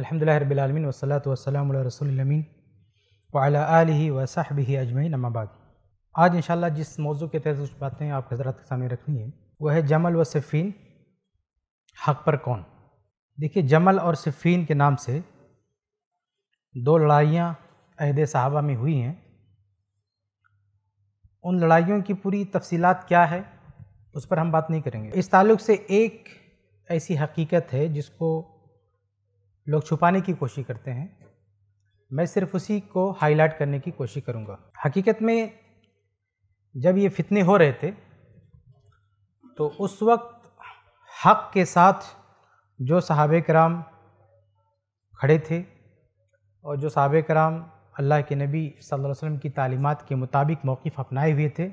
अलहमदिल्ला रबीआलमिन वसलात वसलम रसोलमीन वाला वसाहब ही अजमैन नमाबाद आज इंशाल्लाह जिस मौजू के तहत कुछ बातें आप हजरात के सामने रखनी है वह है जमल व सिफ़ीन हक पर कौन देखिए जमल और सिफ़ीन के नाम से दो लड़ाइयाँ अहद साहबा में हुई हैं उन लड़ाइयों की पूरी तफसीलात क्या है उस पर हम बात नहीं करेंगे इस ताल्लुक़ से एक ऐसी हकीकत है जिसको लोग छुपाने की कोशिश करते हैं मैं सिर्फ उसी को हाईलाइट करने की कोशिश करूँगा हकीकत में जब ये फितने हो रहे थे तो उस वक्त हक के साथ जो साहब कराम खड़े थे और जो साहब कराम अल्लाह के नबी सल्लल्लाहु अलैहि वसल्लम की तालीमत के मुताबिक मौक़ अपनाए हुए थे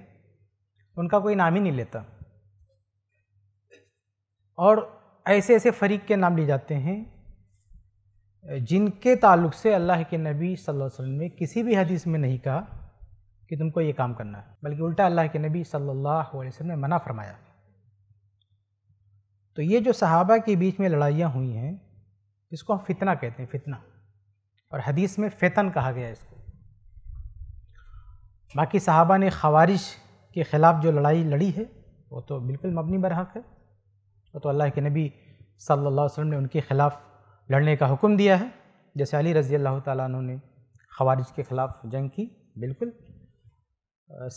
उनका कोई नाम ही नहीं लेता और ऐसे ऐसे फरीक के नाम लिए जाते हैं जिनके ताल्लुक से अल्लाह के नबी सल्लल्लाहु अलैहि वसल्लम ने किसी भी हदीस में नहीं कहा कि तुमको ये काम करना है बल्कि उल्टा अल्लाह के नबी सल्लल्लाहु अलैहि वसल्लम ने मना फरमाया तो ये जो सहाबा के बीच में लड़ाइयाँ हुई हैं इसको हम फितना कहते हैं फितना और हदीस में फ़ितन कहा गया इसको बाकी सहाबा ने खवारिश के ख़िलाफ़ जो लड़ाई लड़ी है वो तो बिल्कुल मबनी बरहक है वो तो अल्लाह के नबी सल्लल्लाहु अलैहि वसल्लम ने उनके ख़िलाफ़ लड़ने का हुक्म दिया है जैसे अली रज़ी अल्लाह तु ने खवारिज के ख़िलाफ़ जंग की बिल्कुल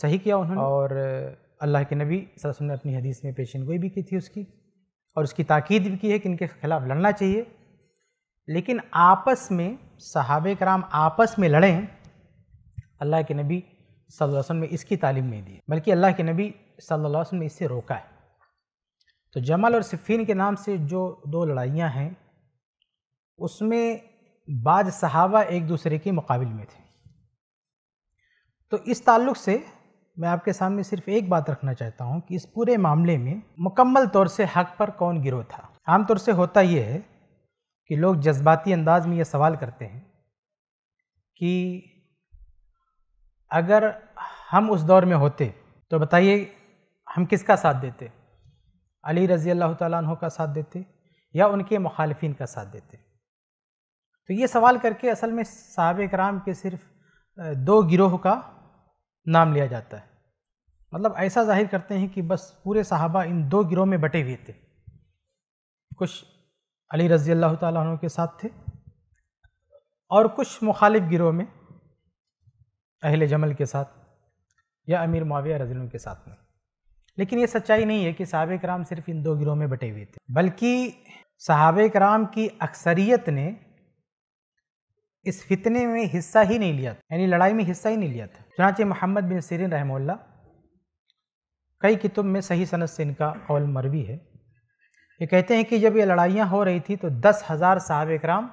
सही किया उन्होंने और अल्लाह के नबी वसल्लम ने अपनी हदीस में पेशन गोई भी की थी उसकी और उसकी ताकीद भी की है कि इनके ख़िलाफ़ लड़ना चाहिए लेकिन आपस में सहाब कराम आपस में लड़ें अल्लाह के नबी वसल्लम ने इसकी तालीम नहीं दी बल्कि अल्लाह के नबी वसल्लम ने इससे रोका है तो जमल और सिफ़ीन के नाम से जो दो लड़ाइयाँ हैं उसमें बाद सहाबा एक दूसरे के मुकाबिल में थे तो इस ताल्लुक़ से मैं आपके सामने सिर्फ एक बात रखना चाहता हूँ कि इस पूरे मामले में मुकम्मल तौर से हक पर कौन गिरो था आमतौर से होता यह है कि लोग जज्बाती अंदाज में यह सवाल करते हैं कि अगर हम उस दौर में होते तो बताइए हम किसका साथ देते अली रज़ी अल्लाह तु का साथ देते या उनके मुखालफी का साथ देते तो ये सवाल करके असल में साहब कराम के सिर्फ दो गिरोह का नाम लिया जाता है मतलब ऐसा जाहिर करते हैं कि बस पूरे साहबा इन दो गिरोह में बटे हुए थे कुछ अली रज़ी अल्लाह तु के साथ थे और कुछ मुखालिफ गिरोह में अहिल जमल के साथ या अमीर माविया रजीलों के साथ में लेकिन ये सच्चाई नहीं है कि सहाब कराम सिर्फ इन दो गिरोह में बटे हुए थे बल्कि सहाब कराम की अक्सरियत ने इस फितने में हिस्सा ही नहीं लिया यानी लड़ाई में हिस्सा ही नहीं लिया था चनाचे मोहम्मद बिन सिरिन रहमोल्ला कई कितब में सही सनत से इनका कौल मरवी है ये कहते हैं कि जब ये लड़ाइयाँ हो रही थी तो दस हज़ार साहब कराम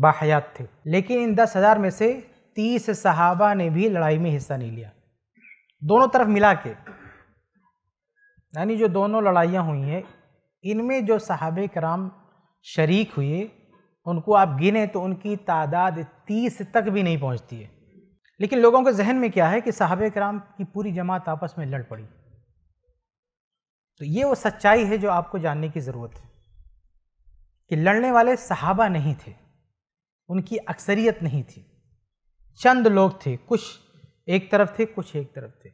बाहयात थे लेकिन इन दस हज़ार में से तीस सहाबा ने भी लड़ाई में हिस्सा नहीं लिया दोनों तरफ मिला के यानी जो दोनों लड़ाइयाँ हुई हैं इनमें जो साहब कराम शरीक हुए उनको आप गिने तो उनकी तादाद तीस तक भी नहीं पहुंचती है लेकिन लोगों के जहन में क्या है कि साहब कराम की पूरी जमात आपस में लड़ पड़ी तो ये वो सच्चाई है जो आपको जानने की ज़रूरत है कि लड़ने वाले सहाबा नहीं थे उनकी अक्सरियत नहीं थी चंद लोग थे कुछ एक तरफ थे कुछ एक तरफ थे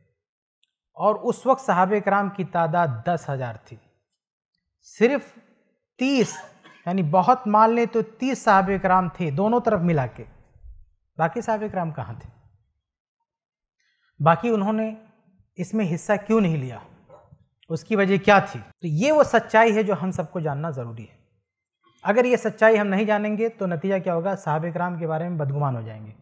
और उस वक्त साहब कराम की तादाद दस हज़ार थी सिर्फ तीस यानी बहुत मान लें तो तीस साहब कराम थे दोनों तरफ मिला के बाकी साहब कराम कहाँ थे बाकी उन्होंने इसमें हिस्सा क्यों नहीं लिया उसकी वजह क्या थी तो ये वो सच्चाई है जो हम सबको जानना ज़रूरी है अगर ये सच्चाई हम नहीं जानेंगे तो नतीजा क्या होगा साहब कराम के बारे में बदगुमान हो जाएंगे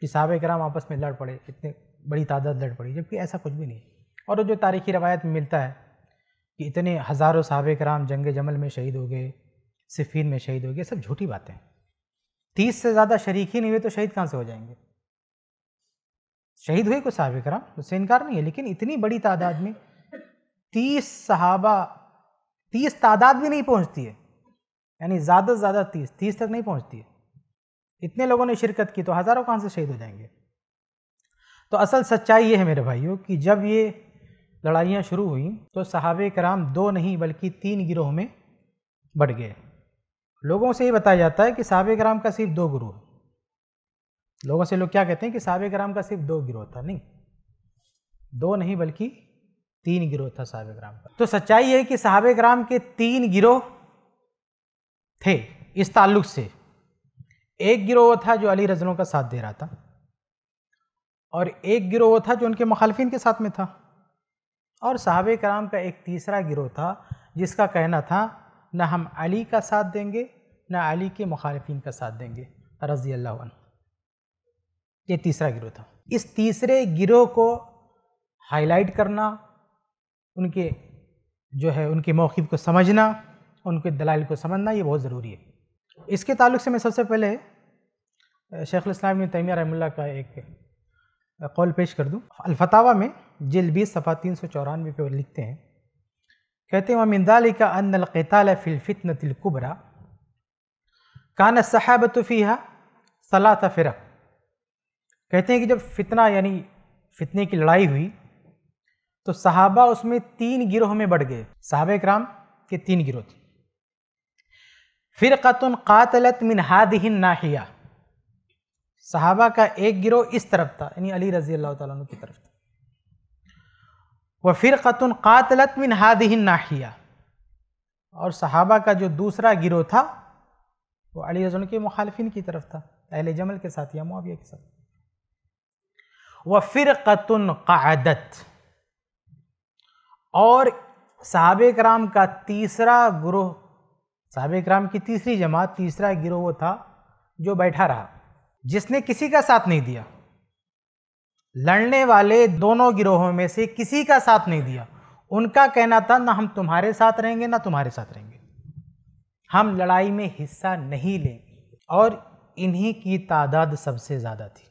कि साहब कराम आपस में लड़ पड़े इतने बड़ी तादाद लड़ पड़ी जबकि ऐसा कुछ भी नहीं और जो तारीखी रवायत में मिलता है कि इतने हज़ारों साहब कराम जंग जमल में शहीद हो गए सिफीन में शहीद हो गए सब झूठी बातें हैं तीस से ज़्यादा शरीक ही नहीं हुए तो शहीद कहाँ से हो जाएंगे शहीद हुए कुछ साहब कराम तो उससे इनकार नहीं है लेकिन इतनी बड़ी तादाद में तीस सहाबा तीस तादाद भी नहीं पहुँचती है यानी ज़्यादा से ज़्यादा तीस तीस तक नहीं पहुँचती है इतने लोगों ने शिरकत की तो हज़ारों कहाँ से शहीद हो जाएंगे तो असल सच्चाई ये है मेरे भाइयों कि जब ये लड़ाइयाँ शुरू हुई तो सहाब कराम दो नहीं बल्कि तीन गिरोह में बढ़ गए लोगों से ये बताया जाता है कि सहाब कराम का सिर्फ दो गुरु है लोगों से लोग क्या कहते हैं कि सहाब कराम का सिर्फ दो गिरोह था नहीं दो नहीं बल्कि तीन गिरोह था सहाब कराम का तो सच्चाई है कि सहाब कराम के तीन गिरोह थे इस ताल्लुक से एक गिरोह वो था जो अली रजलों का साथ दे रहा था और एक गिरोह वो था जो उनके मुखालफिन के साथ में था और साहब कराम का एक तीसरा गिरोह था जिसका कहना था न हम अली का साथ देंगे न अली के मुखालफन का साथ देंगे रज़ी अल्लाह ये तीसरा गिरोह था इस तीसरे गिरोह को हाईलाइट करना उनके जो है उनके मौक़ को समझना उनके दलाइल को समझना ये बहुत ज़रूरी है इसके ताल्लुक से मैं सबसे पहले शेख इस्लाम तैमिया रहमुल्ला का एक कॉल पेश कर दूँ अलफतावा में जल बी सफ़ा तीन सौ चौरानवे पर लिखते हैं कहते हैं वमिंदाली का अनलकताल फिलफित नतिलकुबरा कान सहाबतफ़ीहा सलात फ़िरक कहते हैं कि जब फितना यानी फितने की लड़ाई हुई तो सहाबा उसमें तीन गिरोह में बढ़ गए साहब कराम के तीन गिरोह थे फिर फ़िरकतन कातलत मिन हादिन नाहिया সাহাবা কা এক গਿਰো ইস তরফ তা মানে আলী রাদিয়াল্লাহু তাআলা নূ কি তরফ তা ওয়ফিরকাতুন কাতলাত মিন হাদিহিন নাহিয়া আর সাহাবা কা জো দোসরা গিরো তা ও আলী রাদিয়াল্লাহু কে মুখালফীন কি তরফ তা আহলে জামাল কে সাথিয়া মুআবিয়া কে সাথ ওয়ফিরকাতুন কআদত আর সাহাবা ই کرام কা তিসরা গ্রুপ সাহাবা ই کرام কি তিসরি জামাত তিসরা গিরো ও তা জো বৈঠা রা जिसने किसी का साथ नहीं दिया लड़ने वाले दोनों गिरोहों में से किसी का साथ नहीं दिया उनका कहना था ना हम तुम्हारे साथ रहेंगे ना तुम्हारे साथ रहेंगे हम लड़ाई में हिस्सा नहीं लेंगे और इन्हीं की तादाद सबसे ज़्यादा थी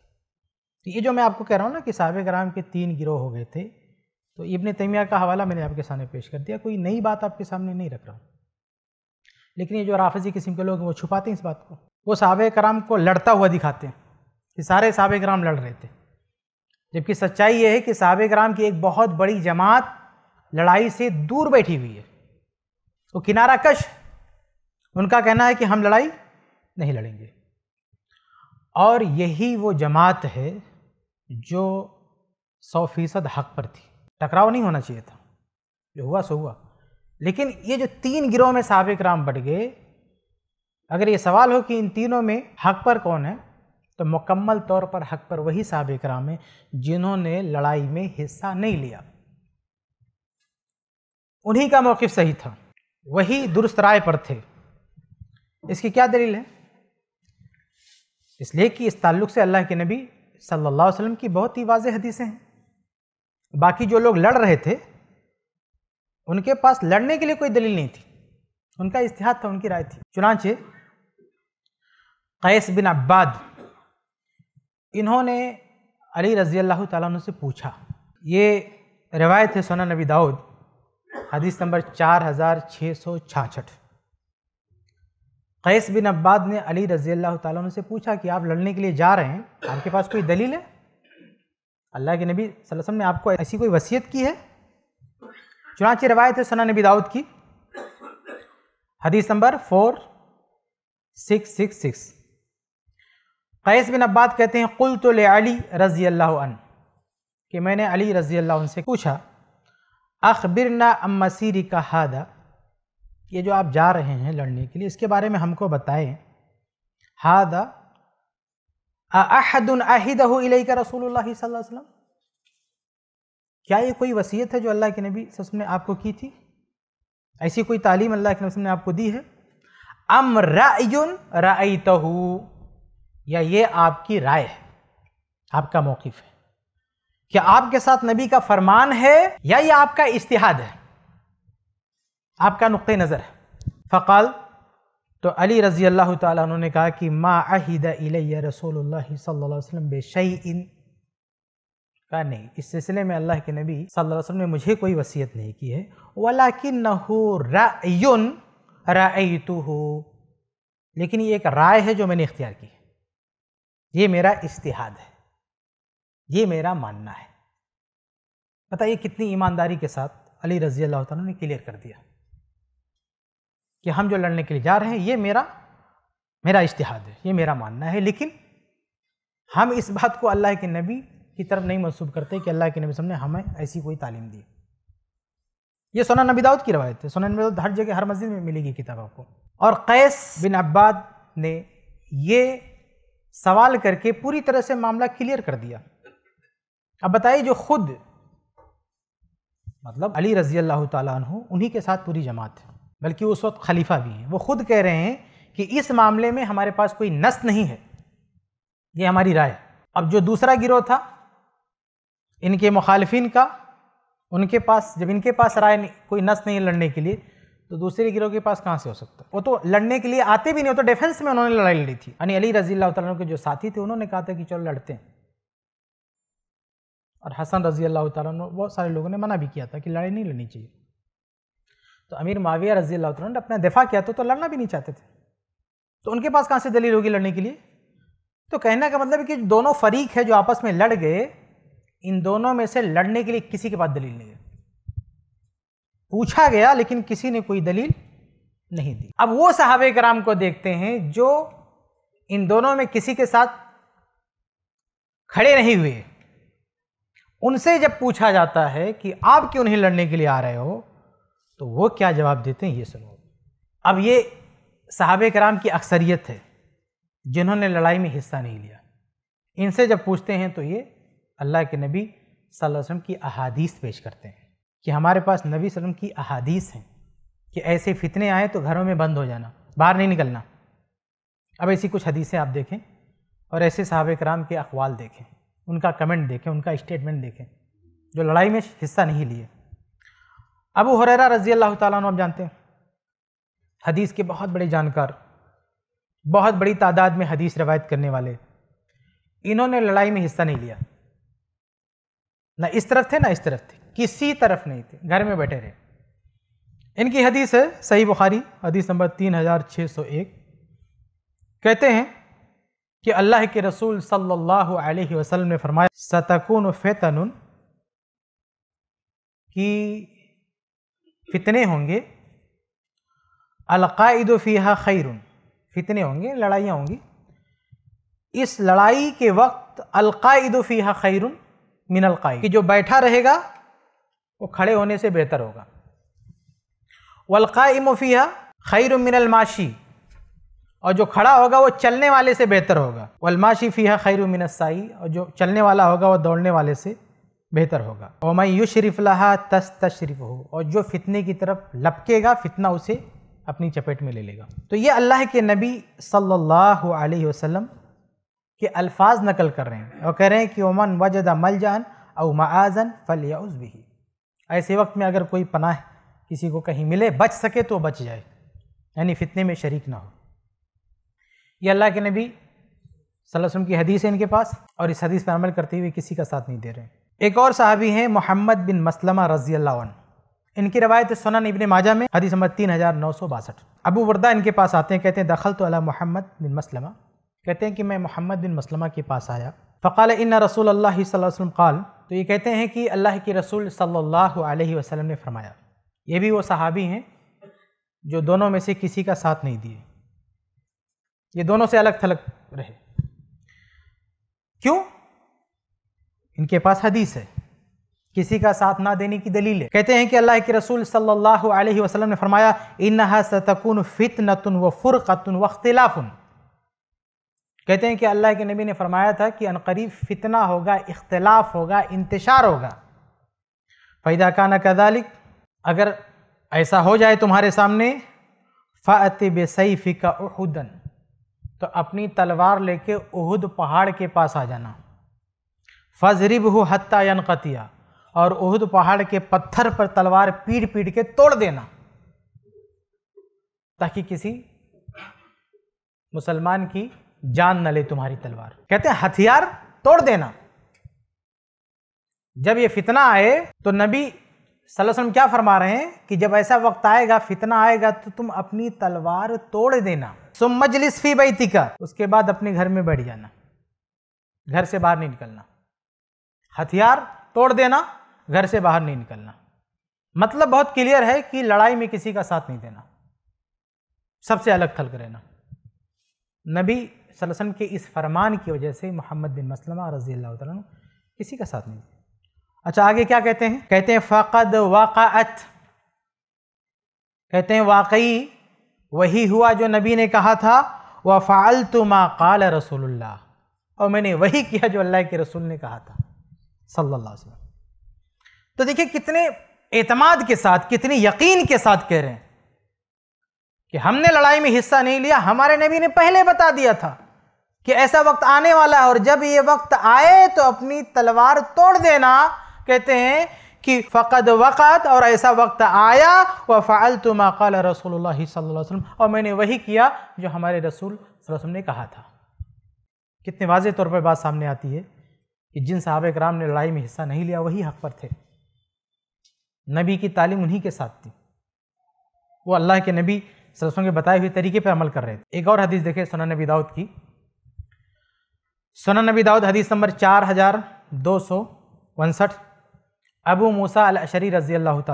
तो ये जो मैं आपको कह रहा हूँ ना कि साहब कराम के तीन गिरोह हो गए थे तो इब्ने तैमिया का हवाला मैंने आपके सामने पेश कर दिया कोई नई बात आपके सामने नहीं रख रहा हूँ लेकिन ये जो राफजी किस्म के लोग हैं वो छुपाते हैं इस बात को वो साहब कराम को लड़ता हुआ दिखाते हैं कि सारे साहब कराम लड़ रहे थे जबकि सच्चाई ये है कि साहब कराम की एक बहुत बड़ी जमात लड़ाई से दूर बैठी हुई है वो तो किनारा कश उनका कहना है कि हम लड़ाई नहीं लड़ेंगे और यही वो जमात है जो सौ फीसद हक पर थी टकराव नहीं होना चाहिए था जो हुआ सो हुआ लेकिन ये जो तीन गिरोह में सबक राम बढ़ गए अगर ये सवाल हो कि इन तीनों में हक पर कौन है तो मुकम्मल तौर पर हक पर वही सबक राम है जिन्होंने लड़ाई में हिस्सा नहीं लिया उन्हीं का मौक़ सही था वही दुरुस्त राय पर थे इसकी क्या दलील है इसलिए कि इस ताल्लुक़ से अल्लाह के नबी सल्लल्लाहु अलैहि वसल्लम की बहुत ही वाज हदीसें हैं बाकी जो लोग लड़ रहे थे उनके पास लड़ने के लिए कोई दलील नहीं थी उनका इश्तिहाद था उनकी राय थी चुनाचे कैस बिन अब्बाद इन्होंने अली रज़ी अल्लाह तु से पूछा ये रवायत है सोना नबी दाऊद हदीस नंबर चार हज़ार छः सौ छाछठ कैस बिन अब्बाद ने अली रज़ी अल्लाह तु से पूछा कि आप लड़ने के लिए जा रहे हैं आपके पास कोई दलील है अल्लाह के नबी वसल्लम ने आपको ऐसी कोई वसीयत की है चुनाची रवायत है सोना नबी दाऊद की हदीस number four six six six कैस बिन अब्बाद कहते हैं कुल तो अली रज़ी अल्लाह कि मैंने अली रज़ी अल्लाह से पूछा अखबिरना अम मसीरी का हादा ये जो आप जा रहे हैं लड़ने के लिए इसके बारे में हमको बताएं हादा अहदन अहिद इलई का रसूल वसल्लम क्या ये कोई वसीयत है जो अल्लाह के नबी ससम ने आपको की थी ऐसी कोई तालीम अल्लाह के नबी ने आपको दी है अम रायुन राई या ये आपकी राय है आपका मौकफ है क्या आपके साथ नबी का फरमान है या ये आपका इश्तिहाद है आपका नुक़ नज़र है फ़काल तो अली रज़ी अल्लाह तु ने कहा कि मा अहिद रसोल्ला वसम बेशई इन कहा नहीं इस सिलसिले में अल्लाह के नबी सल्लल्लाहु अलैहि वसल्लम ने मुझे कोई वसीयत नहीं की है वाला कि हो रुन रईतु लेकिन ये एक राय है जो मैंने इख्तियार की ये मेरा इश्तिहाद है ये मेरा मानना है बताइए कितनी ईमानदारी के साथ अली रजी अल्लाह तुम ने क्लियर कर दिया कि हम जो लड़ने के लिए जा रहे हैं ये मेरा मेरा इश्तिहाद है ये मेरा मानना है लेकिन हम इस बात को अल्लाह के नबी की तरफ नहीं मनसूब करते कि अल्लाह के नबी सब ने हमें ऐसी कोई तालीम दी ये सोना नबी दाऊद की रवायत है सोना नबी दाऊद हर जगह हर मस्जिद में मिलेगी किताब आपको और कैस बिन अब्बाद ने ये सवाल करके पूरी तरह से मामला क्लियर कर दिया अब बताइए जो खुद मतलब अली रजी अल्लाह तु उन्हीं के साथ पूरी जमात है बल्कि उस वक्त खलीफा भी हैं वो खुद कह रहे हैं कि इस मामले में हमारे पास कोई नस नहीं है ये हमारी राय अब जो दूसरा गिरोह था इनके मुखालफिन का उनके पास जब इनके पास राय कोई नस नहीं लड़ने के लिए तो दूसरे गिरोह के पास कहाँ से हो सकता है वो तो लड़ने के लिए आते भी नहीं हो तो डिफेंस में उन्होंने लड़ाई लड़ी थी यानी अली रजी अल्लाह के जो साथी थे उन्होंने कहा था कि चलो लड़ते हैं और हसन रजी अल्लाह बहुत सारे लोगों ने मना भी किया था कि लड़ाई नहीं लड़नी चाहिए तो अमीर माविया रजी अल्लाह ने अपना दिफा किया था तो लड़ना भी नहीं चाहते थे तो उनके पास कहाँ से दलील होगी लड़ने के लिए तो कहने का मतलब कि दोनों फरीक है जो आपस में लड़ गए इन दोनों में से लड़ने के लिए किसी के पास दलील नहीं है पूछा गया लेकिन किसी ने कोई दलील नहीं दी अब वो साहब कराम को देखते हैं जो इन दोनों में किसी के साथ खड़े नहीं हुए उनसे जब पूछा जाता है कि आप क्यों नहीं लड़ने के लिए आ रहे हो तो वो क्या जवाब देते हैं ये सुनो अब ये साहब कराम की अक्सरियत है जिन्होंने लड़ाई में हिस्सा नहीं लिया इनसे जब पूछते हैं तो ये अल्लाह के नबी वसल्लम की अहादीस पेश करते हैं कि हमारे पास नबी वसम की अहादीस हैं कि ऐसे फितने आए तो घरों में बंद हो जाना बाहर नहीं निकलना अब ऐसी कुछ हदीसें आप देखें और ऐसे साहब कराम के अखवाल देखें उनका कमेंट देखें उनका स्टेटमेंट देखें जो लड़ाई में हिस्सा नहीं लिए अबू हुररा रजी अल्लाह तुम आप जानते हैं हदीस के बहुत बड़े जानकार बहुत बड़ी तादाद में हदीस रवायत करने वाले इन्होंने लड़ाई में हिस्सा नहीं लिया ना इस तरफ थे ना इस तरफ थे किसी तरफ नहीं थे घर में बैठे रहे इनकी हदीस है सही बुखारी हदीस नंबर तीन हज़ार सौ एक कहते हैं कि अल्लाह के रसूल सल्लल्लाहु अलैहि वसल्लम ने फरमाया सतकुन फ़ितन कि फितने होंगे अलकायद फ़ीहा खैर फितने होंगे लड़ाइयाँ होंगी इस लड़ाई के वक्त अलकायद फ़ीहा खैर मिनल कि जो बैठा रहेगा वो खड़े होने से बेहतर होगा वलका इमोफिया खैर मिनलमाशी और जो खड़ा होगा वो चलने वाले से बेहतर होगा वलमाशी फ़िया खैर मिनसाई और जो चलने वाला होगा वो दौड़ने वाले से बेहतर होगा और मैं यु लहा तस तशरीफ हो और जो फितने की तरफ लपकेगा फितना उसे अपनी चपेट में ले लेगा तो ये अल्लाह के नबी सल्लल्लाहु अलैहि वसल्लम के अल्फाज नकल कर रहे हैं और कह रहे हैं कि ओमन वजदा मलजान अव मआज़न फ़लिया भी ऐसे वक्त में अगर कोई पनाह किसी को कहीं मिले बच सके तो बच जाए यानी फितने में शरीक ना हो ये अल्लाह के नबी वसल्लम की हदीस है इनके पास और इस हदीस पर अमल करते हुए किसी का साथ नहीं दे रहे एक और साहबी हैं मोहम्मद बिन मसलमा रजी अल्लाह इनकी रवायत सोना इबन माजा में हदीस नंबर तीन हज़ार नौ सौ बासठ अबू वर्दा इनके पास आते हैं कहते हैं दखल तो अला मोहम्मद बिन मसलमा कहते हैं कि मैं मोहम्मद बिन मसलमा के पास आया फ़काल इन रसूल अल्लाह वसम काल तो ये कहते हैं कि अल्लाह के रसूल सल्लल्लाहु अलैहि वसल्लम ने फरमाया ये भी वो सहाबी हैं जो दोनों में से किसी का साथ नहीं दिए ये दोनों से अलग थलग रहे क्यों इनके पास हदीस है किसी का साथ ना देने की दलील है कहते हैं कि अल्लाह के रसूल सल्लल्लाहु अलैहि वसल्लम ने फरमाया इन सतकुन फितनतुन व फ़ुरक़तुन व अख्तिलाफ़ुन कहते हैं कि अल्लाह के नबी ने फरमाया था कि अनकरीब फितना होगा इख्तलाफ होगा इंतशार होगा फ़ैदा खाना कदालिक अगर ऐसा हो जाए तुम्हारे सामने फ़ातिब सईफ़ी का उहदन तो अपनी तलवार लेके उहद पहाड़ के पास आ जाना फजरिब हो हत्ता और उहद पहाड़ के पत्थर पर तलवार पीट पीट के तोड़ देना ताकि किसी मुसलमान की जान न ले तुम्हारी तलवार कहते हैं हथियार तोड़ देना जब ये फितना आए तो नबी सल्लम क्या फरमा रहे हैं कि जब ऐसा वक्त आएगा फितना आएगा तो तुम अपनी तलवार तोड़ देना मजलिस फी बैती का उसके बाद अपने घर में बैठ जाना घर से बाहर नहीं निकलना हथियार तोड़ देना घर से बाहर नहीं निकलना मतलब बहुत क्लियर है कि लड़ाई में किसी का साथ नहीं देना सबसे अलग थलक रहना नबी वसम के इस फरमान की वजह से मोहम्मद बिन मसलमा रजी अल्लाह किसी का साथ नहीं अच्छा आगे क्या कहते हैं कहते हैं फ़कद वाक़त कहते हैं वाकई वही हुआ जो नबी ने कहा था व फ़ाल तुमा काल रसोल्ला और मैंने वही किया जो अल्लाह के रसूल ने कहा था सल्लल्लाहु अलैहि वसल्लम तो देखिए कितने एतमाद के साथ कितने यकीन के साथ कह रहे हैं कि हमने लड़ाई में हिस्सा नहीं लिया हमारे नबी ने पहले बता दिया था कि ऐसा वक्त आने वाला है और जब ये वक्त आए तो अपनी तलवार तोड़ देना कहते हैं कि फ़कद वक़त और ऐसा वक्त आया व फ़ाल तो माकाल रसूल वसम और मैंने वही किया जो हमारे रसूल वसम ने कहा था कितने वाज तौर पर बात सामने आती है कि जिन साहब कराम ने लड़ाई में हिस्सा नहीं लिया वही हक पर थे नबी की तालीम उन्हीं के साथ थी वो अल्लाह के नबी सरसों के बताए हुए तरीके पर अमल कर रहे थे एक और हदीस देखे सोना नबी दाऊद की सोना नबी दाऊद हदीस नंबर चार हज़ार दो सौ उनसठ अबू मूसा अल अशरी रज़ी अल्लाह तु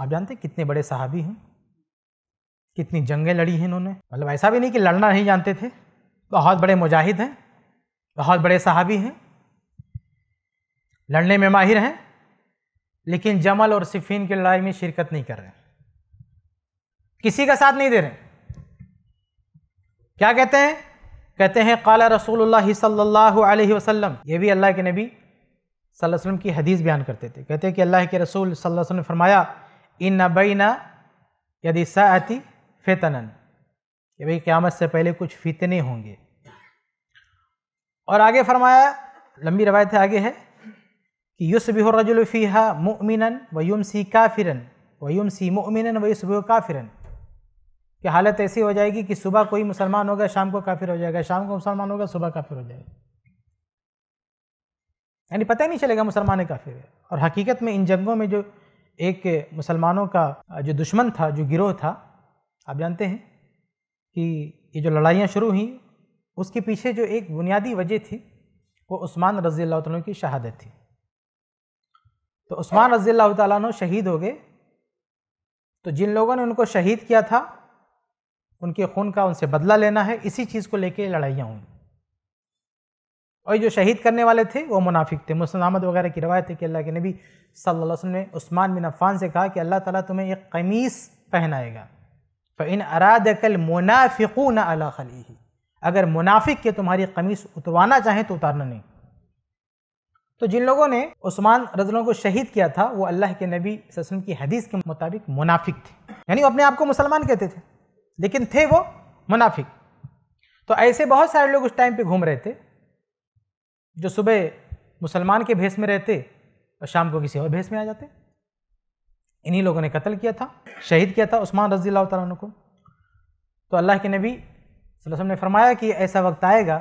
आप जानते कितने बड़े साहबी हैं कितनी जंगें लड़ी हैं इन्होंने मतलब ऐसा भी नहीं कि लड़ना नहीं जानते थे बहुत बड़े मुजाहिद हैं बहुत बड़े साहबी हैं लड़ने में माहिर हैं लेकिन जमल और सिफीन की लड़ाई में शिरकत नहीं कर रहे हैं किसी का साथ नहीं दे रहे क्या कहते हैं कहते हैं काला रसूल सल्लल्लाहु अलैहि वसल्लम ये भी अल्लाह के नबी सल्लल्लाहु अलैहि वसल्लम की हदीस बयान करते थे कहते हैं कि अल्लाह के रसूल सल्लल्लाहु अलैहि वसल्लम ने फरमाया इन नबीना यदि सती फ़ितनन ये भाई क़्यामत से पहले कुछ फितने होंगे और आगे फरमाया लंबी रवायत आगे है कि युसबिह रजुलफ़ी मुमिनन व सी काफिरन व सी मुमिनन व युसबिह काफिरन कि हालत ऐसी हो जाएगी कि सुबह कोई मुसलमान होगा शाम को काफिर हो जाएगा शाम को मुसलमान होगा सुबह काफिर हो जाएगा यानी पता ही नहीं चलेगा मुसलमान है काफिर है और हकीकत में इन जंगों में जो एक मुसलमानों का जो दुश्मन था जो गिरोह था आप जानते हैं कि ये जो लड़ाइयाँ शुरू हुई उसके पीछे जो एक बुनियादी वजह थी वो उस्मान रज़ी अल्लाह की शहादत थी तो उस्मान रज़ी अल्लाह शहीद हो गए तो जिन लोगों ने उनको शहीद किया था उनके खून का उनसे बदला लेना है इसी चीज़ को लेके लड़ाइयाँ हुई और जो शहीद करने वाले थे वो मुनाफिक थे मुस्लिम अहमद वगैरह की रवायत थी कि अल्लाह के नबी सल्लल्लाहु अलैहि वसल्लम ने उस्मान बिन अफ़ान से कहा कि अल्लाह ताला तुम्हें एक कमीस पहनाएगा फ़िन अराद कल मुनाफिकू न अला खली अगर मुनाफिक के तुम्हारी कमीस उतरवाना चाहें तो उतारना नहीं तो जिन लोगों ने उस्मान रजलों को शहीद किया था वो अल्लाह के नबी वसल्लम की हदीस के मुताबिक मुनाफिक थे यानी वो अपने आप को मुसलमान कहते थे लेकिन थे वो मुनाफिक तो ऐसे बहुत सारे लोग उस टाइम पे घूम रहे थे जो सुबह मुसलमान के भेस में रहते और शाम को किसी और भेस में आ जाते इन्हीं लोगों ने कत्ल किया था शहीद किया था उस्मान रजी तन को तो अल्लाह के नबी वसल्लम ने फरमाया कि ऐसा वक्त आएगा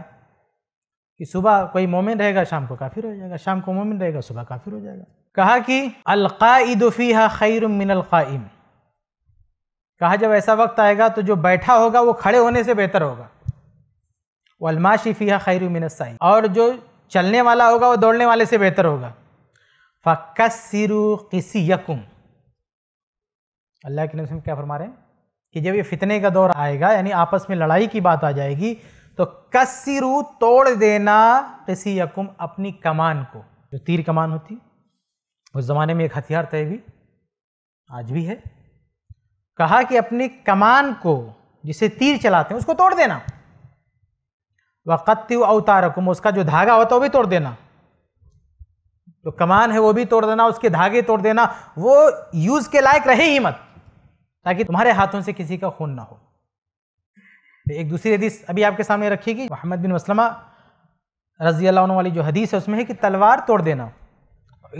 कि सुबह कोई मोमिन रहेगा शाम को काफिर हो जाएगा शाम को मोमिन रहेगा सुबह काफिर हो जाएगा कहा कि अलकाईदफ़ी खैर मिनल क़ाइम कहा जब ऐसा वक्त आएगा तो जो बैठा होगा वो खड़े होने से बेहतर होगा वलमा शिफिया खैर मिनसाई और जो चलने वाला होगा वो दौड़ने वाले से बेहतर होगा फ़कसिरु किसी यकुम अल्लाह के नबी क्या फरमा रहे हैं कि जब ये फितने का दौर आएगा यानी आपस में लड़ाई की बात आ जाएगी तो कसिरु तोड़ देना किसी यकुम अपनी कमान को जो तीर कमान होती उस ज़माने में एक हथियार तय भी आज भी है कहा कि अपनी कमान को जिसे तीर चलाते हैं उसको तोड़ देना वक़त्यु अवतारकुम उसका जो धागा होता है वो भी तोड़ देना जो कमान है वो भी तोड़ देना उसके धागे तोड़ देना वो यूज़ के लायक रहे ही मत ताकि तुम्हारे हाथों से किसी का खून ना हो एक दूसरी हदीस अभी आपके सामने रखेगी मोहम्मद बिन वसलमा रजी अल्लाह वाली जो हदीस है उसमें है कि तलवार तोड़ देना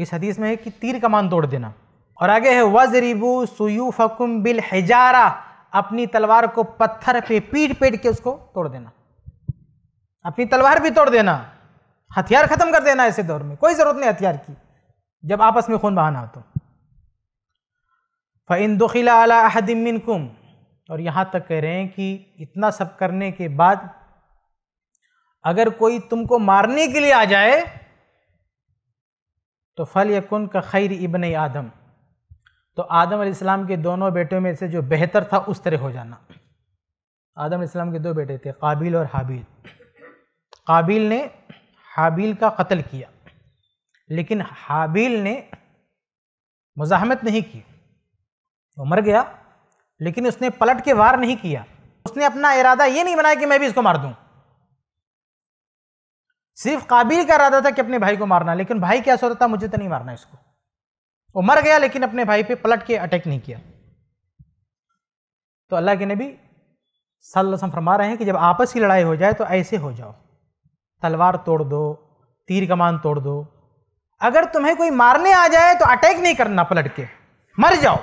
इस हदीस में है कि तीर कमान तोड़ देना और आगे है वजरीबू सुयूफकुम बिल हिजारा अपनी तलवार को पत्थर पे पीट पीट के उसको तोड़ देना अपनी तलवार भी तोड़ देना हथियार खत्म कर देना ऐसे दौर में कोई ज़रूरत नहीं हथियार की जब आपस में खून बहाना हो तो फिन दुखिला अला कुम और यहाँ तक कह रहे हैं कि इतना सब करने के बाद अगर कोई तुमको मारने के लिए आ जाए तो फल यकुन का खैर इबन आदम तो आदम आदम के दोनों बेटों में से जो बेहतर था उस तरह हो जाना आदम आदम के दो बेटे थे काबिल और हाबिल काबिल ने हाबिल का कत्ल किया लेकिन हाबिल ने मुजाहमत नहीं की वो मर गया लेकिन उसने पलट के वार नहीं किया उसने अपना इरादा ये नहीं बनाया कि मैं भी इसको मार दूं सिर्फ काबिल का इरादा था कि अपने भाई को मारना लेकिन भाई क्या सोचता मुझे तो नहीं मारना इसको वो मर गया लेकिन अपने भाई पे पलट के अटैक नहीं किया तो अल्लाह के नबी वसल्लम फरमा रहे हैं कि जब आपस की लड़ाई हो जाए तो ऐसे हो जाओ तलवार तोड़ दो तीर कमान तोड़ दो अगर तुम्हें कोई मारने आ जाए तो अटैक नहीं करना पलट के मर जाओ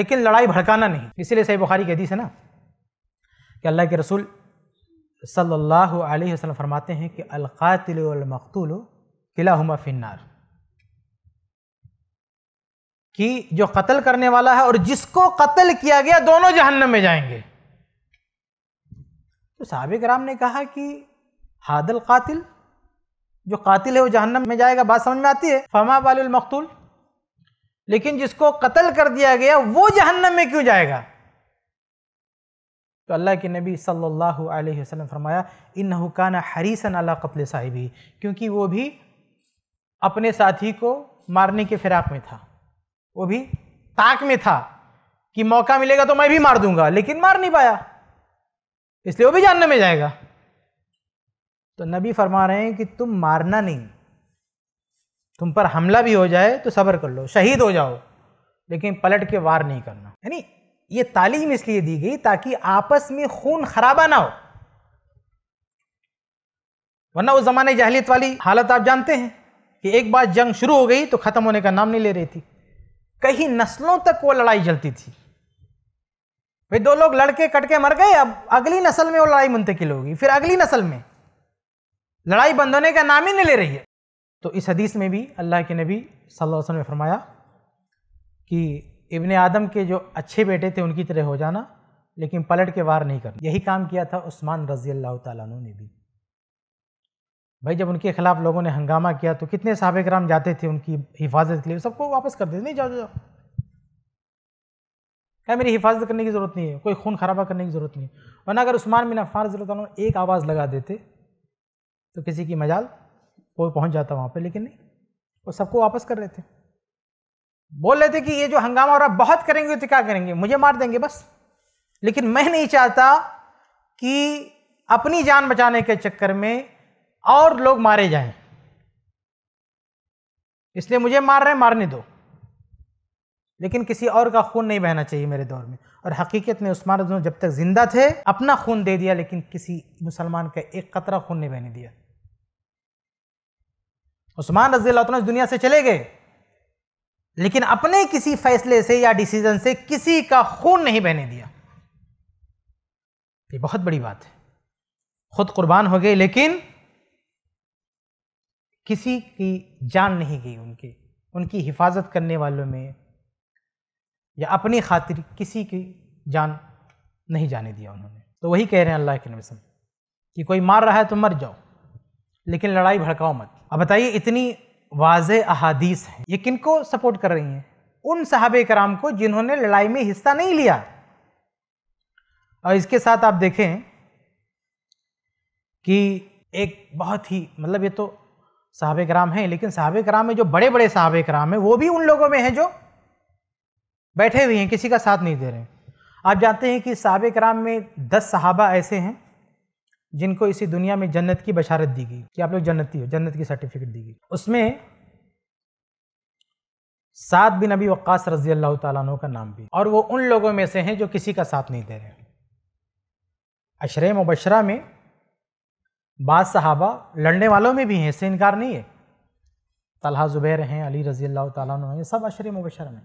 लेकिन लड़ाई भड़काना नहीं इसीलिए सही बुखारी कहती है ना कि अल्लाह के रसूल सल्लल्लाहु अलैहि वसल्लम फरमाते हैं कि अलकातिल मकतूल किला हुमा फिन्नार कि जो कत्ल करने वाला है और जिसको कत्ल किया गया दोनों जहन्नम में जाएंगे तो साहब राम ने कहा कि हादल कातिल जो कातिल है वो जहन्नम में जाएगा बात समझ में आती है फमा बाल मकतूल लेकिन जिसको कत्ल कर दिया गया वो जहन्नम में क्यों जाएगा तो अल्लाह के नबी सल्लल्लाहु अलैहि वसल्लम फरमाया इन हुकाना हरीसन अला कत्ल साहिबी क्योंकि वो भी अपने साथी को मारने के फिराक में था वो भी ताक में था कि मौका मिलेगा तो मैं भी मार दूंगा लेकिन मार नहीं पाया इसलिए वो भी जानने में जाएगा तो नबी फरमा रहे हैं कि तुम मारना नहीं तुम पर हमला भी हो जाए तो सब्र कर लो शहीद हो जाओ लेकिन पलट के वार नहीं करना यानी ये तालीम इसलिए दी गई ताकि आपस में खून खराबा ना हो वरना उस जमाने जहलीत वाली हालत आप जानते हैं कि एक बार जंग शुरू हो गई तो ख़त्म होने का नाम नहीं ले रही थी कई नस्लों तक वो लड़ाई चलती थी वे दो लोग लड़के कटके मर गए अब अगली नस्ल में वो लड़ाई मुंतकिल होगी फिर अगली नस्ल में लड़ाई बंद होने का नाम ही नहीं ले रही है तो इस हदीस में भी अल्लाह के नबी सल्लल्लाहु अलैहि वसल्लम ने फरमाया कि इबन आदम के जो अच्छे बेटे थे उनकी तरह हो जाना लेकिन पलट के वार नहीं करना यही काम किया था उस्मान रजी अल्लाह तु ने भी भाई जब उनके खिलाफ लोगों ने हंगामा किया तो कितने साहब कराम जाते थे उनकी हिफाजत के लिए सबको वापस कर देते नहीं जाओ जाओ क्या मेरी हिफाजत करने की ज़रूरत नहीं है कोई खून खराबा करने की ज़रूरत नहीं है वरना अगर उस्मान बिन अफान जरूरत एक आवाज़ लगा देते तो किसी की मजाल कोई पहुंच जाता वहाँ पर लेकिन नहीं वो सबको वापस कर रहे थे बोल रहे थे कि ये जो हंगामा हो रहा बहुत करेंगे तो क्या करेंगे मुझे मार देंगे बस लेकिन मैं नहीं चाहता कि अपनी जान बचाने के चक्कर में और लोग मारे जाएं इसलिए मुझे मार रहे हैं मारने दो लेकिन किसी और का खून नहीं बहना चाहिए मेरे दौर में और हकीकत में उस्मान रजन जब तक ज़िंदा थे अपना खून दे दिया लेकिन किसी मुसलमान का एक कतरा खून नहीं बहने दिया उस्मान रजी इस दुनिया से चले गए लेकिन अपने किसी फैसले से या डिसीजन से किसी का खून नहीं बहने दिया ये बहुत बड़ी बात है खुद कुर्बान हो गए लेकिन किसी की जान नहीं गई उनकी उनकी हिफाजत करने वालों में या अपनी खातिर किसी की जान नहीं जाने दिया उन्होंने तो वही कह रहे हैं अल्लाह के नबी कि कोई मार रहा है तो मर जाओ लेकिन लड़ाई भड़काओ मत अब बताइए इतनी वाज अहादीस हैं ये किन को सपोर्ट कर रही हैं उन साहब कराम को जिन्होंने लड़ाई में हिस्सा नहीं लिया और इसके साथ आप देखें कि एक बहुत ही मतलब ये तो साहब कराम हैं लेकिन साहब कराम में जो बड़े बड़े साहब कराम हैं वो भी उन लोगों में हैं जो बैठे हुए हैं किसी का साथ नहीं दे रहे हैं आप जानते हैं कि साहब कराम में दस सहाबा ऐसे हैं जिनको इसी दुनिया में जन्नत की बशारत दी गई कि आप लोग जन्नती हो जन्नत की सर्टिफिकेट दी गई उसमें सात बिन अबी वक्स रजी अल्लाह तु का नाम भी और वो उन लोगों में से हैं जो किसी का साथ नहीं दे रहे अशर मुबशरा में बाद सहाबा लड़ने वालों में भी हैं इससे इनकार नहीं है तलहा ज़ुबैर हैं अली रज़ी अल्लाह तुम ये सब अशर मुबशर में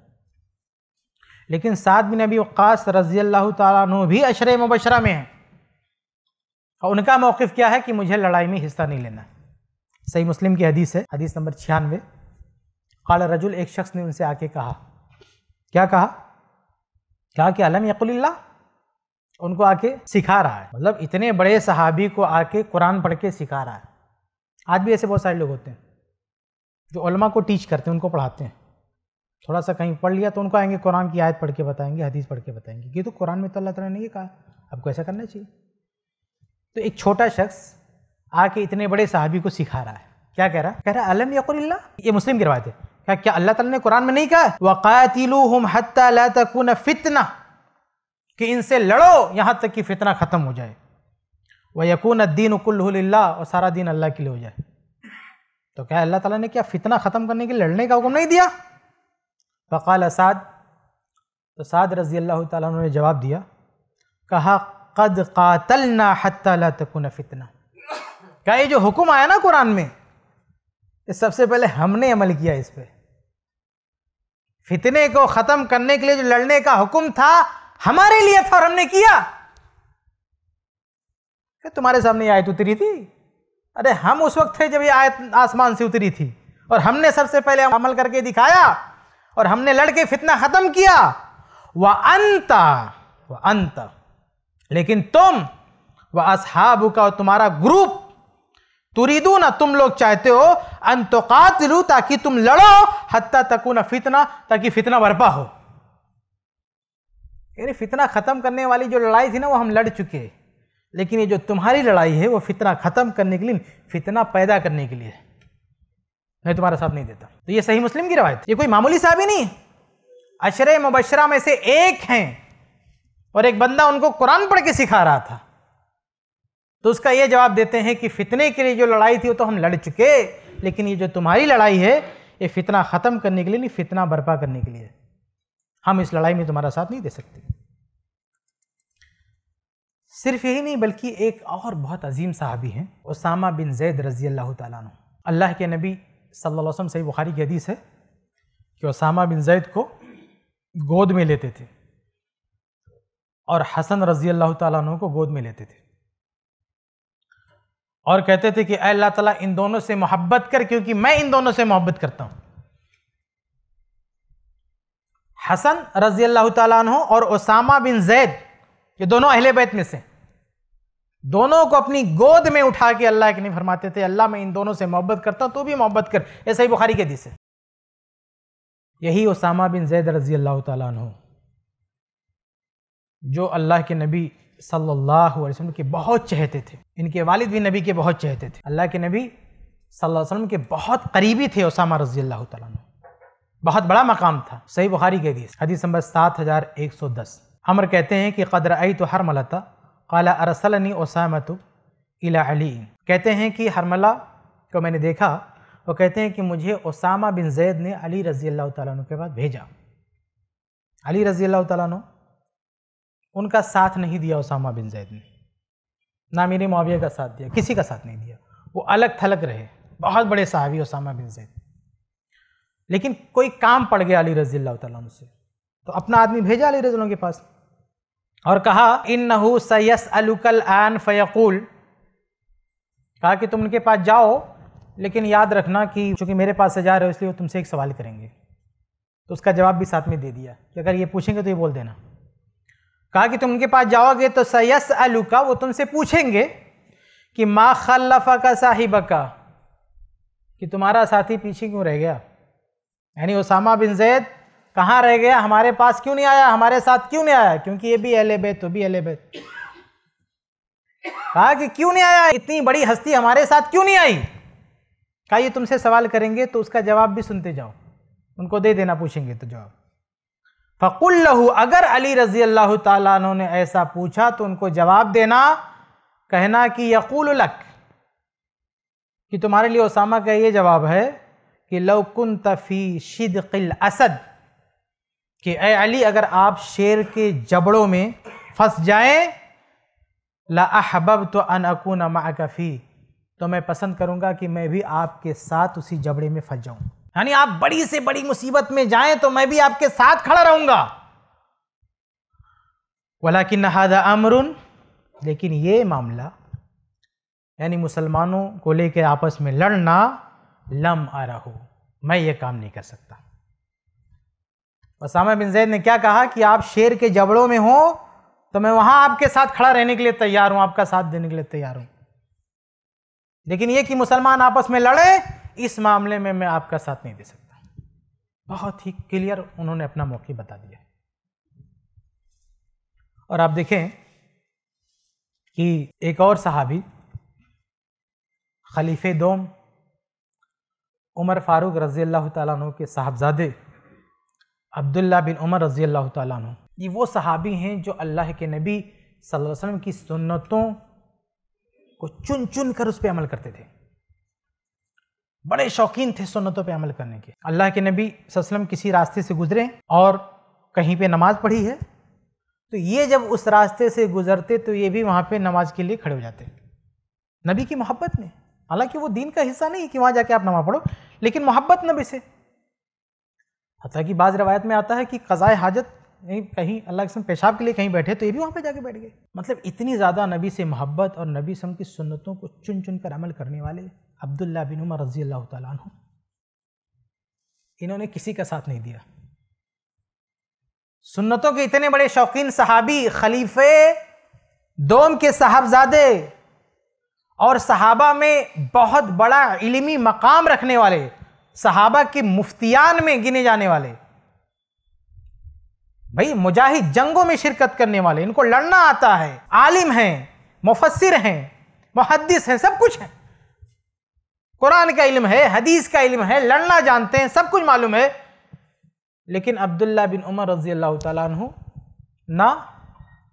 लेकिन साद बिन अबी वक़ास रज़ी अल्लाह तु भी अशर मुबशरा में हैं और उनका मौक़ क्या है कि मुझे लड़ाई में हिस्सा नहीं लेना सही मुस्लिम की हदीस है हदीस नंबर छियानवे खाल रजुल एक शख्स ने उनसे आके कहा क्या कहा क्या कि अलम यकुल्ला उनको आके सिखा रहा है मतलब इतने बड़े सहाबी को आके कुरान पढ़ के सिखा रहा है आज भी ऐसे बहुत सारे लोग होते हैं जो उलमा को टीच करते हैं उनको पढ़ाते हैं थोड़ा सा कहीं पढ़ लिया तो उनको आएंगे कुरान की आयत पढ़ के बताएंगे हदीस पढ़ के बताएंगे ये तो कुरान में तो अल्लाह तला ने ये कहा आपको ऐसा करना चाहिए तो एक छोटा शख्स आके इतने बड़े साहबी को सिखा रहा है क्या कह रहा है कह रहा है अलम यकुल्ला ये मुस्लिम की रवायत है क्या क्या अल्लाह तला ने कुरान में नहीं कहा वक़ातिलू हम हत्ता फितना कि इनसे लड़ो यहाँ तक कि फितना ख़त्म हो जाए वह यकून दीन उकुल्ला और सारा दिन अल्लाह के लिए हो जाए तो क्या अल्लाह ताला ने क्या फितना ख़त्म करने के लिए लड़ने का हुक्म नहीं दिया फ़काल असाद तो साद रज़ी अल्लाह ताला ने जवाब दिया कहा कद कातलना हत्ता तकुन फितना क्या ये जो हुक्म आया ना कुरान में इस सबसे पहले हमने अमल किया इस पर फितने को ख़त्म करने के लिए जो लड़ने का हुक्म था हमारे लिए था और हमने किया कि तुम्हारे सामने आयत उतरी थी अरे हम उस वक्त थे जब ये आयत आसमान से उतरी थी और हमने सबसे पहले अमल करके दिखाया और हमने लड़के फितना ख़त्म किया वह अंत वह अंत लेकिन तुम वह असहाब का तुम्हारा ग्रुप तुरीदू ना तुम लोग चाहते हो अंतकातलू ताकि तुम लड़ो हत्ता तकू ना फितना ताकि फितना बर्पा हो यानी फितना ख़त्म करने वाली जो लड़ाई थी ना वो हम लड़ चुके हैं लेकिन ये जो तुम्हारी लड़ाई है वो फितना ख़त्म करने के लिए फितना पैदा करने के लिए मैं तुम्हारा साथ नहीं देता तो ये सही मुस्लिम की रवायत ये कोई मामूली साहब ही नहीं अशर मुबशरा में से एक हैं और एक बंदा उनको कुरान पढ़ के सिखा रहा था तो उसका ये जवाब देते हैं कि फितने के लिए जो लड़ाई थी वो तो हम लड़ चुके लेकिन ये जो तुम्हारी लड़ाई है ये फितना ख़त्म करने के लिए नहीं फितना बर्पा करने के लिए हम इस लड़ाई में तुम्हारा साथ नहीं दे सकते सिर्फ यही नहीं बल्कि एक और बहुत अजीम साहबी हैं उसामा बिन जैद रजी अल्लाह तु अल्लाह के नबी सल्लल्लाहु अलैहि वसल्लम सही बुखारी की हदीस है कि उसामा बिन जैद को गोद में लेते थे और हसन रजी अल्लाह तु को गोद में लेते थे और कहते थे कि अल्लाह ताला इन दोनों से मोहब्बत कर क्योंकि मैं इन दोनों से मोहब्बत करता हूँ हसन रजी अल्लाह तु और उसामा बिन जैद ये दोनों अहले बैत में से दोनों को अपनी गोद में उठा के अल्लाह के नहीं फरमाते थे अल्लाह मैं इन दोनों से मोहब्बत करता हूँ तो भी मोहब्बत कर ऐसा ही बुखारी के दिस है यही उसामा बिन जैद रजी अल्लाह तु जो अल्लाह के नबी सल्लल्लाहु अलैहि वसल्लम के बहुत चहते थे इनके वालिद भी नबी के बहुत चहते थे अल्लाह के नबी सल्लल्लाहु अलैहि वसल्लम के बहुत करीबी थे उसामा रजी अल्लाह तु बहुत बड़ा मकाम था सही बुखारी के हदीस हदीस नंबर सात हज़ार एक सौ दस अमर कहते हैं कि कदर आई तो हरमलता काला अरसलनी ओसामत इला अली कहते हैं कि हरमला को मैंने देखा वो कहते हैं कि मुझे ओसामा बिन जैद ने अली रज़ी अल्लाह तु के पास भेजा अली रज़ी अल्लाह तु उनका साथ नहीं दिया ओसामा बिन जैद ने ना मेरे माविया का साथ दिया किसी का साथ नहीं दिया वो अलग थलग रहे बहुत बड़े साहबी ओसामा बिन जैद लेकिन कोई काम पड़ गया अली रज़ी अल्लाह से तो अपना आदमी भेजा अली रजलों के पास और कहा इन नहू सैस अलुकल आन फैकुल कहा कि तुम उनके पास जाओ लेकिन याद रखना कि चूंकि मेरे पास से जा रहे हो इसलिए वो तुमसे एक सवाल करेंगे तो उसका जवाब भी साथ में दे दिया कि अगर ये पूछेंगे तो ये बोल देना कहा कि तुम उनके पास जाओगे तो सैस अलुका वो तुमसे पूछेंगे कि माँ खल्लफ़ा का साहिब का कि तुम्हारा साथी पीछे क्यों रह गया यानी ओसामा बिन जैद कहाँ रह गया हमारे पास क्यों नहीं आया हमारे साथ क्यों नहीं आया क्योंकि ये भी एल तो भी एल कहा कि क्यों नहीं आया इतनी बड़ी हस्ती हमारे साथ क्यों नहीं आई कहा ये तुमसे सवाल करेंगे तो उसका जवाब भी सुनते जाओ उनको दे देना पूछेंगे तो जवाब फ़कुल लहू अगर अली रजी अल्लाह तु ने ऐसा पूछा तो उनको जवाब देना कहना कि यकूल लक कि तुम्हारे लिए ओसामा का ये जवाब है कि लवकुन तफ़ी शिद असद कि ए अली अगर आप शेर के जबड़ों में फंस जाएं ला अहबब तो अन अकून माकफ़ी तो मैं पसंद करूंगा कि मैं भी आपके साथ उसी जबड़े में फंस जाऊं यानी आप बड़ी से बड़ी मुसीबत में जाएं तो मैं भी आपके साथ खड़ा रहूंगा वाला कि नहादा अमरुन लेकिन ये मामला यानी मुसलमानों को लेकर आपस में लड़ना लम आ रहा हो मैं ये काम नहीं कर सकता उसामा बिन जैद ने क्या कहा कि आप शेर के जबड़ों में हो तो मैं वहां आपके साथ खड़ा रहने के लिए तैयार हूं आपका साथ देने के लिए तैयार हूं लेकिन यह कि मुसलमान आपस में लड़े इस मामले में मैं आपका साथ नहीं दे सकता बहुत ही क्लियर उन्होंने अपना मौके बता दिया और आप देखें कि एक और सहाबी खलीफे दोम उमर फारूक रज़ी अल्लाह तु के साहबजादे अब्दुल्ला बिन उमर रज़ी अल्लाह तु ये वो सहाबी हैं जो अल्लाह के नबी सल्लल्लाहु अलैहि वसल्लम की सुन्नतों को चुन चुन कर उस पर अमल करते थे बड़े शौकीन थे सुन्नतों पर अमल करने के अल्लाह के नबी वसल्लम किसी रास्ते से गुजरे और कहीं पे नमाज पढ़ी है तो ये जब उस रास्ते से गुजरते तो ये भी वहाँ पे नमाज के लिए खड़े हो जाते नबी की मोहब्बत में हालांकि वो दीन का हिस्सा नहीं कि वहाँ जाके आप नमाज पढ़ो लेकिन मोहब्बत नबी से हत्या की बाज़ रवायत में आता है कि क़ज़ाए हाजत नहीं कहीं अल्लाह के पेशाब के लिए कहीं बैठे तो ये भी वहाँ पे जाके बैठ गए मतलब इतनी ज़्यादा नबी से मोहब्बत और नबी सम की सुन्नतों को चुन चुन कर अमल करने वाले अब्दुल्ला बिन उमर रजी अल्लाह तु इन्होंने किसी का साथ नहीं दिया सुन्नतों के इतने बड़े शौकीन सहाबी खलीफे दोम के साहबजादे और सहाबा में बहुत बड़ा इलमी मकाम रखने वाले सहाबा के मुफ्तियान में गिने जाने वाले भाई मुजाहिद जंगों में शिरकत करने वाले इनको लड़ना आता है आलिम हैं मुफसर हैं मुहदस हैं सब कुछ है कुरान का इल्म है हदीस का इल्म है लड़ना जानते हैं सब कुछ मालूम है लेकिन अब्दुल्ला बिन उमर रजी अल्लाह तु ना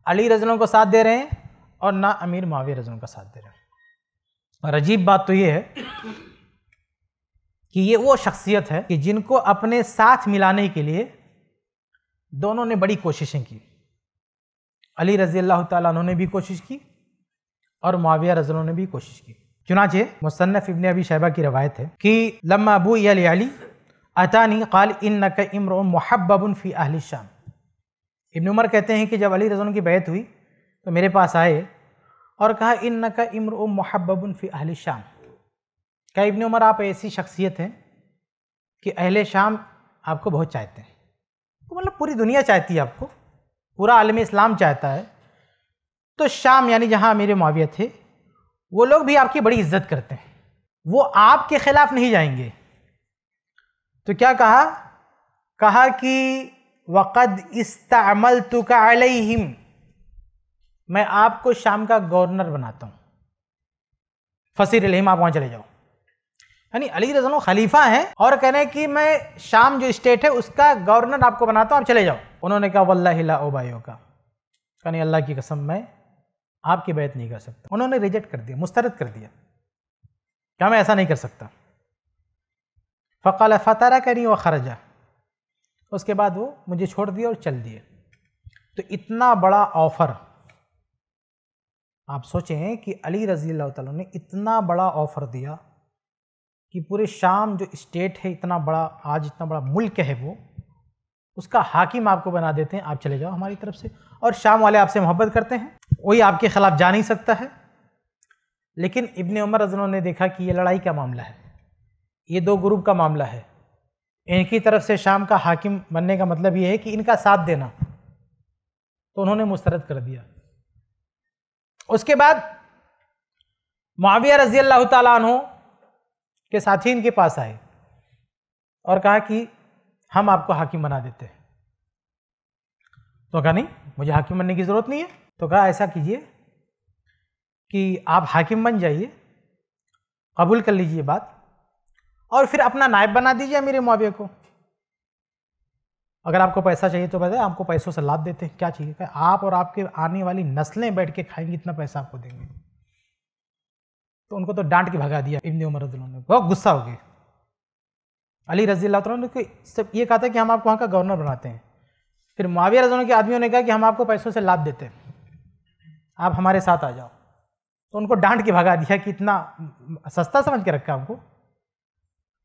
अली रजलों को साथ दे रहे हैं और ना अमीर मावी रजलों का साथ दे रहे हैं और अजीब बात तो ये है कि ये वो शख्सियत है कि जिनको अपने साथ मिलाने के लिए दोनों ने बड़ी कोशिशें की अली रजी अल्लाह तु ने भी कोशिश की और माविया रजलों ने भी कोशिश की चुनाचे मुसन्फ़ इबन अबी शहबा की रवायत है कि लम्मा अबू अली अली अतानी काल इन नक इमर महब्बन फ़ी अहली शाम इबन उमर कहते हैं कि जब अली रजन की बैत हुई तो मेरे पास आए और कहा इन नक इमर महबन फ़ी अहली शाम क्या इबन उमर आप ऐसी शख्सियत हैं कि अहले शाम आपको बहुत चाहते हैं तो मतलब पूरी दुनिया चाहती है आपको पूरा आलम इस्लाम चाहता है तो शाम यानी जहाँ मेरे माविया थे वो लोग भी आपकी बड़ी इज्जत करते हैं वो आपके ख़िलाफ़ नहीं जाएंगे तो क्या कहा कहा कि वक़द इस्तमल तो का अलहिम मैं आपको शाम का गवर्नर बनाता हूँ फसीर अलहिम आप वहाँ चले जाओ यानी अली रजन खलीफा हैं और कह रहे हैं कि मैं शाम जो स्टेट है उसका गवर्नर आपको बनाता हूँ आप चले जाओ उन्होंने कहा वल्ला ओबायो का कहने अल्लाह की कसम मैं आपकी बैत नहीं कर सकता उन्होंने रिजेक्ट कर दिया मुस्तरद कर दिया क्या मैं ऐसा नहीं कर सकता फ़काल फ़तारा करी व खरजा उसके बाद वो मुझे छोड़ दिया और चल दिए तो इतना बड़ा ऑफ़र आप सोचें कि अली रज़ी ने इतना बड़ा ऑफ़र दिया कि पूरे शाम जो स्टेट है इतना बड़ा आज इतना बड़ा मुल्क है वो उसका हाकिम आपको बना देते हैं आप चले जाओ हमारी तरफ से और शाम वाले आपसे मोहब्बत करते हैं वही आपके ख़िलाफ़ जा नहीं सकता है लेकिन इबन उमर रजन ने देखा कि ये लड़ाई का मामला है ये दो ग्रुप का मामला है इनकी तरफ से शाम का हाकिम बनने का मतलब ये है कि इनका साथ देना तो उन्होंने मुस्तरद कर दिया उसके बाद माविया रजी अल्लाह तु के साथी इनके पास आए और कहा कि हम आपको हाकिम बना देते हैं तो कहा नहीं मुझे हाकिम बनने की ज़रूरत नहीं है तो कहा ऐसा कीजिए कि आप हाकिम बन जाइए कबूल कर लीजिए बात और फिर अपना नायब बना दीजिए मेरे मुआवे को अगर आपको पैसा चाहिए तो बताए आपको पैसों से लाभ देते हैं क्या चाहिए आप और आपके आने वाली नस्लें बैठ के खाएंगी इतना पैसा आपको देंगे तो उनको तो डांट के भगा दिया इबन उमर रजी ने बहुत गुस्सा हो गए अली रजी ने सब ये कहा था कि हम आपको वहाँ का गवर्नर बनाते हैं फिर माविया रजोन के आदमियों ने कहा कि हम आपको पैसों से लाभ देते हैं आप हमारे साथ आ जाओ तो उनको डांट के भगा दिया कि इतना सस्ता समझ के रखा हमको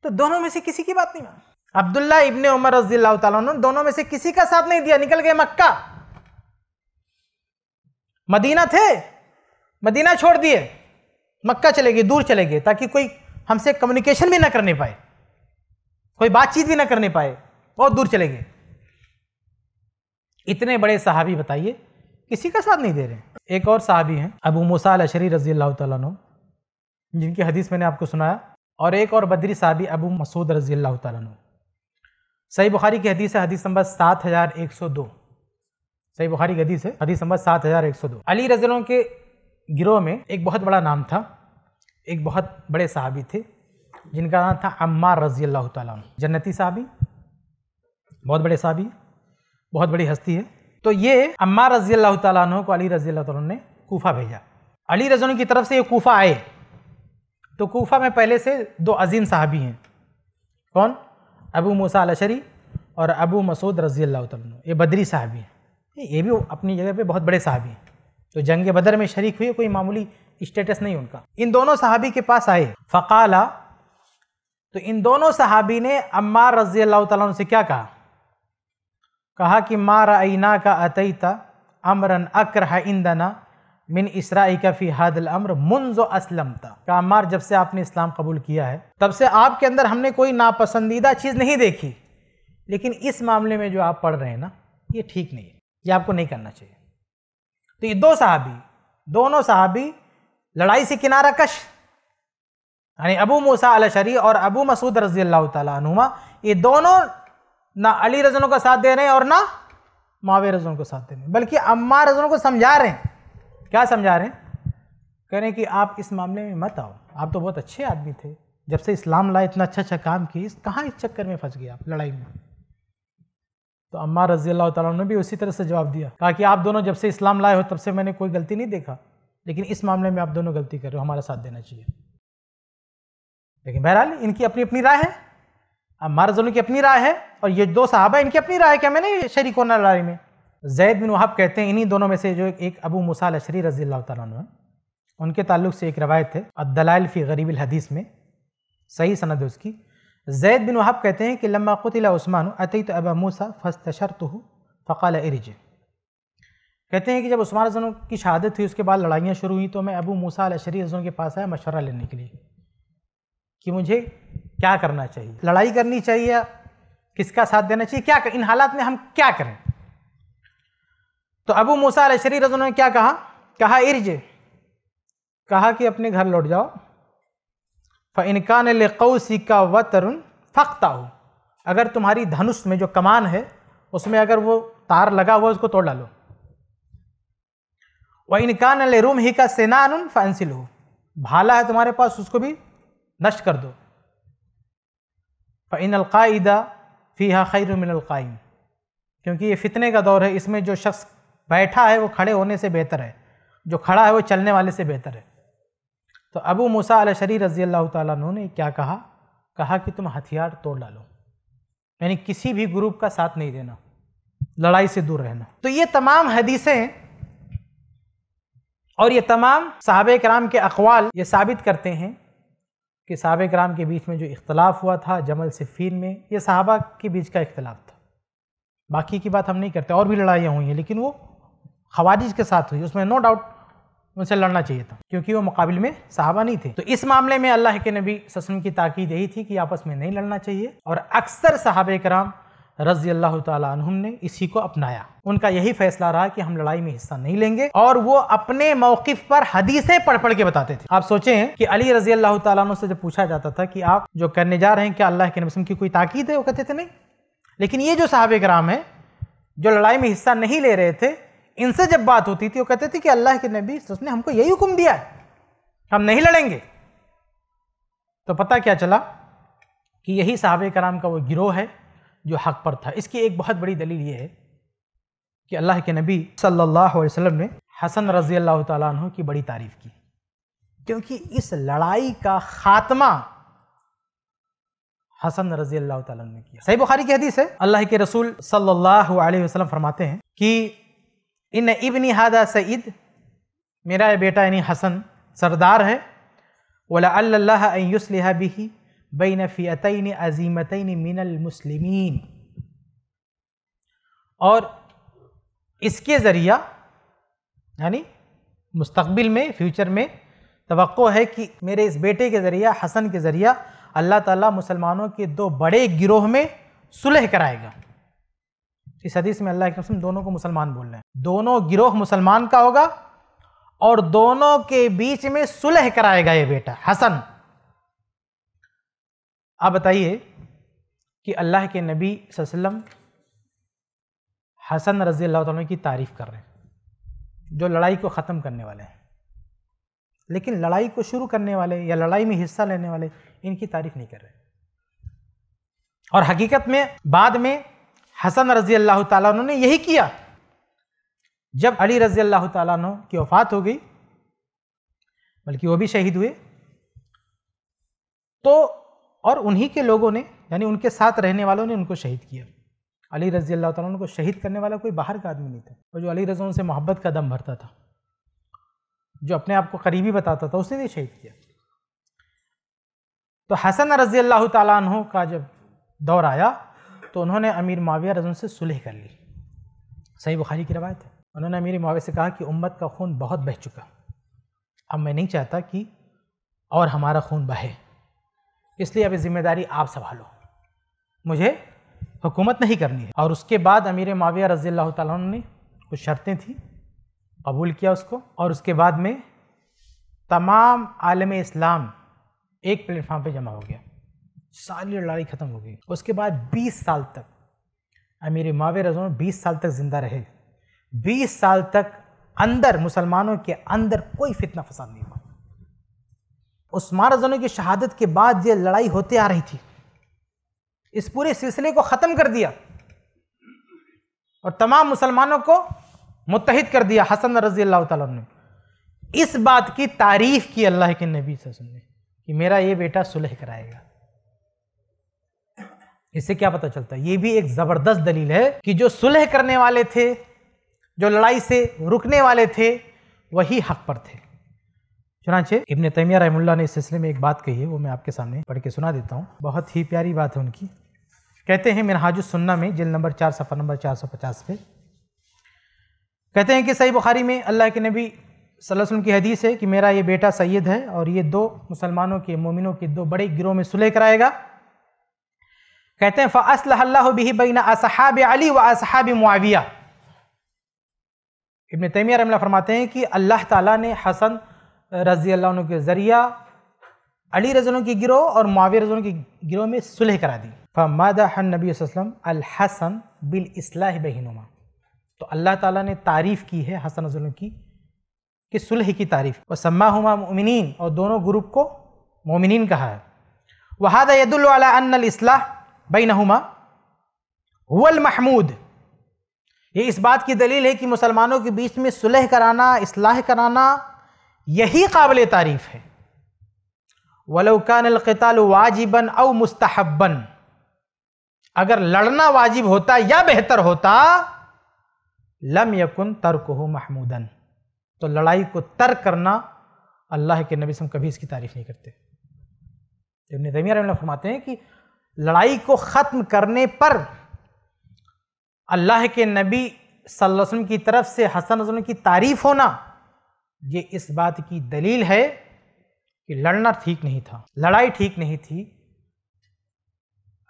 तो दोनों में से किसी की बात नहीं मानी अब्दुल्ला इबन उमर रजी ने दोनों में से किसी का साथ नहीं दिया निकल गए मक्का मदीना थे मदीना छोड़ दिए मक्का चले गए दूर चले गए ताकि कोई हमसे कम्युनिकेशन भी ना करने पाए कोई बातचीत भी ना करने पाए बहुत दूर चले गए इतने बड़े साहबी बताइए किसी का साथ नहीं दे रहे एक और साहबी हैं अबू मूसा अशरी रजी अल्लाह तु जिनकी हदीस मैंने आपको सुनाया और एक और बदरी साहबी अबू मसूद रजी अल्लाह तु सही बुखारी की हदीस है हदीस नंबर सात हज़ार एक सौ दो सही बुखारी की हदीस है हदीस नंबर सात हज़ार एक सौ दो अली रजलों के गिरोह में एक बहुत बड़ा नाम था एक बहुत बड़े साहबी थे जिनका नाम था अम्मा रजी अल्लाह तन जन्नती साहबी बहुत बड़े साहबी बहुत बड़ी हस्ती है तो ये अम्मा रजी अल्लाह तन को अली रजी अल्लाह ने कोफा भेजा अली रजन की तरफ से ये कोफा आए तो कोफा में पहले से दो अजीम साहबी हैं कौन अबू मूसा अलशरी और अबू मसूद रजी अल्लाह तन ये बदरी साहबी हैं ये भी अपनी जगह पे बहुत बड़े साहबी हैं जो जंग बदर में शरीक हुए कोई मामूली स्टेटस नहीं उनका इन दोनों सहाबी के पास आए फ़काला तो इन दोनों सहाबी ने अम्मार रजी अल्लाह तन से क्या कहा कहा कि मार आईना का अतईता अमरन है इंदना मिन इसराई का फ़ी हादल अम्र मुंजो असलम था का अम्मार जब से आपने इस्लाम कबूल किया है तब से आपके अंदर हमने कोई नापसंदीदा चीज़ नहीं देखी लेकिन इस मामले में जो आप पढ़ रहे हैं ना ये ठीक नहीं है ये आपको नहीं करना चाहिए तो ये दो साहबी दोनों साहबी लड़ाई से किनारा कश यानी अबू मूसा अल शरी और अबू मसूद रजी अल्लाह तुमा ये दोनों ना अली रजनों का साथ दे रहे हैं और ना मावे रजनों को साथ दे रहे हैं बल्कि अम्मा रजनों को समझा रहे हैं क्या समझा रहे हैं कह रहे हैं कि आप इस मामले में मत आओ आप तो बहुत अच्छे आदमी थे जब से इस्लाम लाए इतना अच्छा अच्छा काम किए कहाँ इस चक्कर में फंस गए आप लड़ाई में तो अम्मा रजी अल्लाह तुम ने भी उसी तरह से जवाब दिया कहा कि आप दोनों जब से इस्लाम लाए हो तब से मैंने कोई गलती नहीं देखा लेकिन इस मामले में आप दोनों गलती कर रहे हो हमारा साथ देना चाहिए लेकिन बहरहाल इनकी अपनी अपनी राय है अम्मा रजल की अपनी राय है और ये दो है इनकी अपनी राय क्या मैंने शरीक होना लड़ाई में जैद बिन वहाब कहते हैं इन्हीं दोनों में से जो एक अबू मुसा अशरी रजी अल्लाह तुम उनके ताल्लुक से एक रवायत है अदलाइल फ़ी गरीब हदीस में सही सनद है उसकी जैद बिन वहाब कहते हैं कि लम्मा कुतिला उस्मान अतीत अबा मूसा हो फ़काल इरिज कहते हैं कि जब उस्मान रजन की शहादत हुई उसके बाद लड़ाइयाँ शुरू हुई तो मैं अबू मूसा अलशरी रजन के पास आया मशवरा लेने के लिए कि मुझे क्या करना चाहिए लड़ाई करनी चाहिए किसका साथ देना चाहिए क्या कर, इन हालात में हम क्या करें तो अबू मूसा अलशरी रजन ने क्या कहा कहा इर्ज कहा कि अपने घर लौट जाओ फ़ इनकान का व तरुण फ़ख्ता हो अगर तुम्हारी धनुष में जो कमान है उसमें अगर वो तार लगा हुआ उसको तोड़ डालो व इनकान रूम ही का सेनान फैंसिल हो भाला है तुम्हारे पास उसको भी नष्ट कर दो फ़ैन अलकायदा फ़ीहा खैर क्योंकि ये फितने का दौर है इसमें जो शख्स बैठा है वो खड़े होने से बेहतर है जो खड़ा है वो चलने वाले से बेहतर है तो अबू मूसा अल शरी रज़ी अल्लाह तु ने क्या कहा कहा कि तुम हथियार तोड़ डालो यानी किसी भी ग्रुप का साथ नहीं देना लड़ाई से दूर रहना तो ये तमाम हदीसें और ये तमाम साहब कराम के अकवाल ये साबित करते हैं कि साहब कराम के बीच में जो इख्तलाफ हुआ था जमल सिफ़ीन में ये साहबा के बीच का इख्तलाफ था बाकी की बात हम नहीं करते और भी लड़ाइयाँ हुई हैं लेकिन वो खवारिज के साथ हुई उसमें नो डाउट उनसे लड़ना चाहिए था क्योंकि वो मुकाबले में साहबा नहीं थे तो इस मामले में अल्लाह के नबी ससम की ताकीद यही थी कि आपस में नहीं लड़ना चाहिए और अक्सर साहब कराम रजी अल्लाह तुम ने इसी को अपनाया उनका यही फैसला रहा कि हम लड़ाई में हिस्सा नहीं लेंगे और वो अपने मौकफ पर हदीसें पढ़ पढ़ के बताते थे आप सोचें कि अली रजी अल्लाह तुम से जब पूछा जाता था कि आप जो करने जा रहे हैं क्या अल्लाह के नबीम की कोई ताकीद है वो कहते थे नहीं लेकिन ये जो साहब कराम है जो लड़ाई में हिस्सा नहीं ले रहे थे इनसे जब बात होती थी वो कहते थे कि अल्लाह के नबी तो उसने हमको यही हुक्म दिया है हम नहीं लड़ेंगे तो पता क्या चला कि यही साहब कराम का वो गिरोह है जो हक पर था इसकी एक बहुत बड़ी दलील ये है कि अल्लाह के नबी सल्लल्लाहु अलैहि वसल्लम ने हसन रज़ी अल्लाह तु की बड़ी तारीफ़ की क्योंकि इस लड़ाई का ख़ात्मा हसन रज़ी अल्लाह तु ने किया सही बुखारी की हदीस है अल्लाह के रसूल सल्लल्लाहु अलैहि वसल्लम फरमाते हैं कि इन इबन हादा सईद मेरा बेटा यानी हसन सरदार है वला अल्लाह अयुसलह बिही बैन फ़ियतन अजीमतन मिनल मुस्लिमीन और इसके ज़रिया यानी मुस्तबिल में फ्यूचर में तो है कि मेरे इस बेटे के ज़रिया हसन के ज़रिया अल्लाह ताला मुसलमानों के दो बड़े गिरोह में सुलह कराएगा इस हदीस में अल्लाह के दोनों को मुसलमान बोल रहे हैं दोनों गिरोह मुसलमान का होगा और दोनों के बीच में सुलह कराएगा ये बेटा हसन आप बताइए कि अल्लाह के नबी वसल्लम हसन रजी अल्लाह तु की तारीफ़ कर रहे हैं जो लड़ाई को ख़त्म करने वाले हैं लेकिन लड़ाई को शुरू करने वाले या लड़ाई में हिस्सा लेने वाले इनकी तारीफ़ नहीं कर रहे और हकीकत में बाद में हसन रजी अल्लाह तु ने यही किया जब अली रजी अल्लाह तु की वफ़ात हो गई बल्कि वो भी शहीद हुए तो और उन्हीं के लोगों ने यानी उनके साथ रहने वालों ने उनको शहीद किया अली रजी अल्लाह तु को शहीद करने वाला कोई बाहर का आदमी नहीं था और जो अली रजा उनसे मोहब्बत का दम भरता था जो अपने आप को करीबी बताता था उसने भी शहीद किया तो हसन रजी अल्लाह तु का जब दौर आया तो उन्होंने अमीर माविया रजन से सुलह कर ली सही बुखारी की रवायत है उन्होंने अमीर माविया से कहा कि उम्मत का खून बहुत बह चुका अब मैं नहीं चाहता कि और हमारा खून बहे इसलिए अब ज़िम्मेदारी आप संभालो मुझे हुकूमत नहीं करनी है और उसके बाद अमीर माविया रज़ी अल्लाह ने कुछ शर्तें थी कबूल किया उसको और उसके बाद में तमाम आलम इस्लाम एक प्लेटफार्म पे जमा हो गया सारी लड़ाई ख़त्म हो गई उसके बाद 20 साल तक अमीर मावे रजो बीस साल तक ज़िंदा रहे 20 साल तक अंदर मुसलमानों के अंदर कोई फितना फसाद नहीं हुआ उस्मान रजनों की शहादत के बाद ये लड़ाई होते आ रही थी इस पूरे सिलसिले को ख़त्म कर दिया और तमाम मुसलमानों को मुतहद कर दिया हसन रजी अल्लाह तला ने इस बात की तारीफ़ की अल्लाह के नबी से सुनने कि मेरा ये बेटा सुलह कराएगा इससे क्या पता चलता है ये भी एक ज़बरदस्त दलील है कि जो सुलह करने वाले थे जो लड़ाई से रुकने वाले थे वही हक पर थे चुनाचे इबन तैमिया रहमुल्ला ने इस सिलसिले में एक बात कही है वो मैं आपके सामने पढ़ के सुना देता हूँ बहुत ही प्यारी बात है उनकी कहते हैं सुन्ना में जिल नंबर चार सफ़र नंबर चार सौ पचास पे कहते हैं कि सही बुखारी में अल्लाह के नबी वसल्लम की हदीस है कि मेरा ये बेटा सैयद है और ये दो मुसलमानों के मोमिनों के दो बड़े गिरोह में सुलह कराएगा कहते हैं फ़सल असहाब अली व असहाब मुआविया इबन तैमिया रमला फरमाते हैं कि अल्लाह ताला ने हसन रजी अल्लाह के ज़रिया अली रजनों की गिरोह और मुआविया रजनों की गिरोह में सुलह करा दी फ़मादन नबी वसलम अलहसन बिल इसलाह बहनुमा तो अल्लाह ताला ने तारीफ़ की है हसन रजनों की कि सुलह की तारीफ़ और सम्मा हुमा मोमिन और दोनों ग्रुप को मोमिन कहा है वहादा यदुल्ला इसलाह बई नहुमा हुल महमूद ये इस बात की दलील है कि मुसलमानों के बीच में सुलह कराना इसलाह कराना यही काबिल तारीफ़ है वलौकानताल वाजिबन अव मुस्तहबन अगर लड़ना वाजिब होता या बेहतर होता लम यकुन तर्क हो महमूदन तो लड़ाई को तर्क करना अल्लाह के नबी सम कभी इसकी तारीफ़ नहीं करते इबन फरमाते हैं कि लड़ाई को ख़त्म करने पर अल्लाह के नबी सल्लल्लाहु अलैहि वसल्लम की तरफ से हसन हसन की तारीफ़ होना ये इस बात की दलील है कि लड़ना ठीक नहीं था लड़ाई ठीक नहीं थी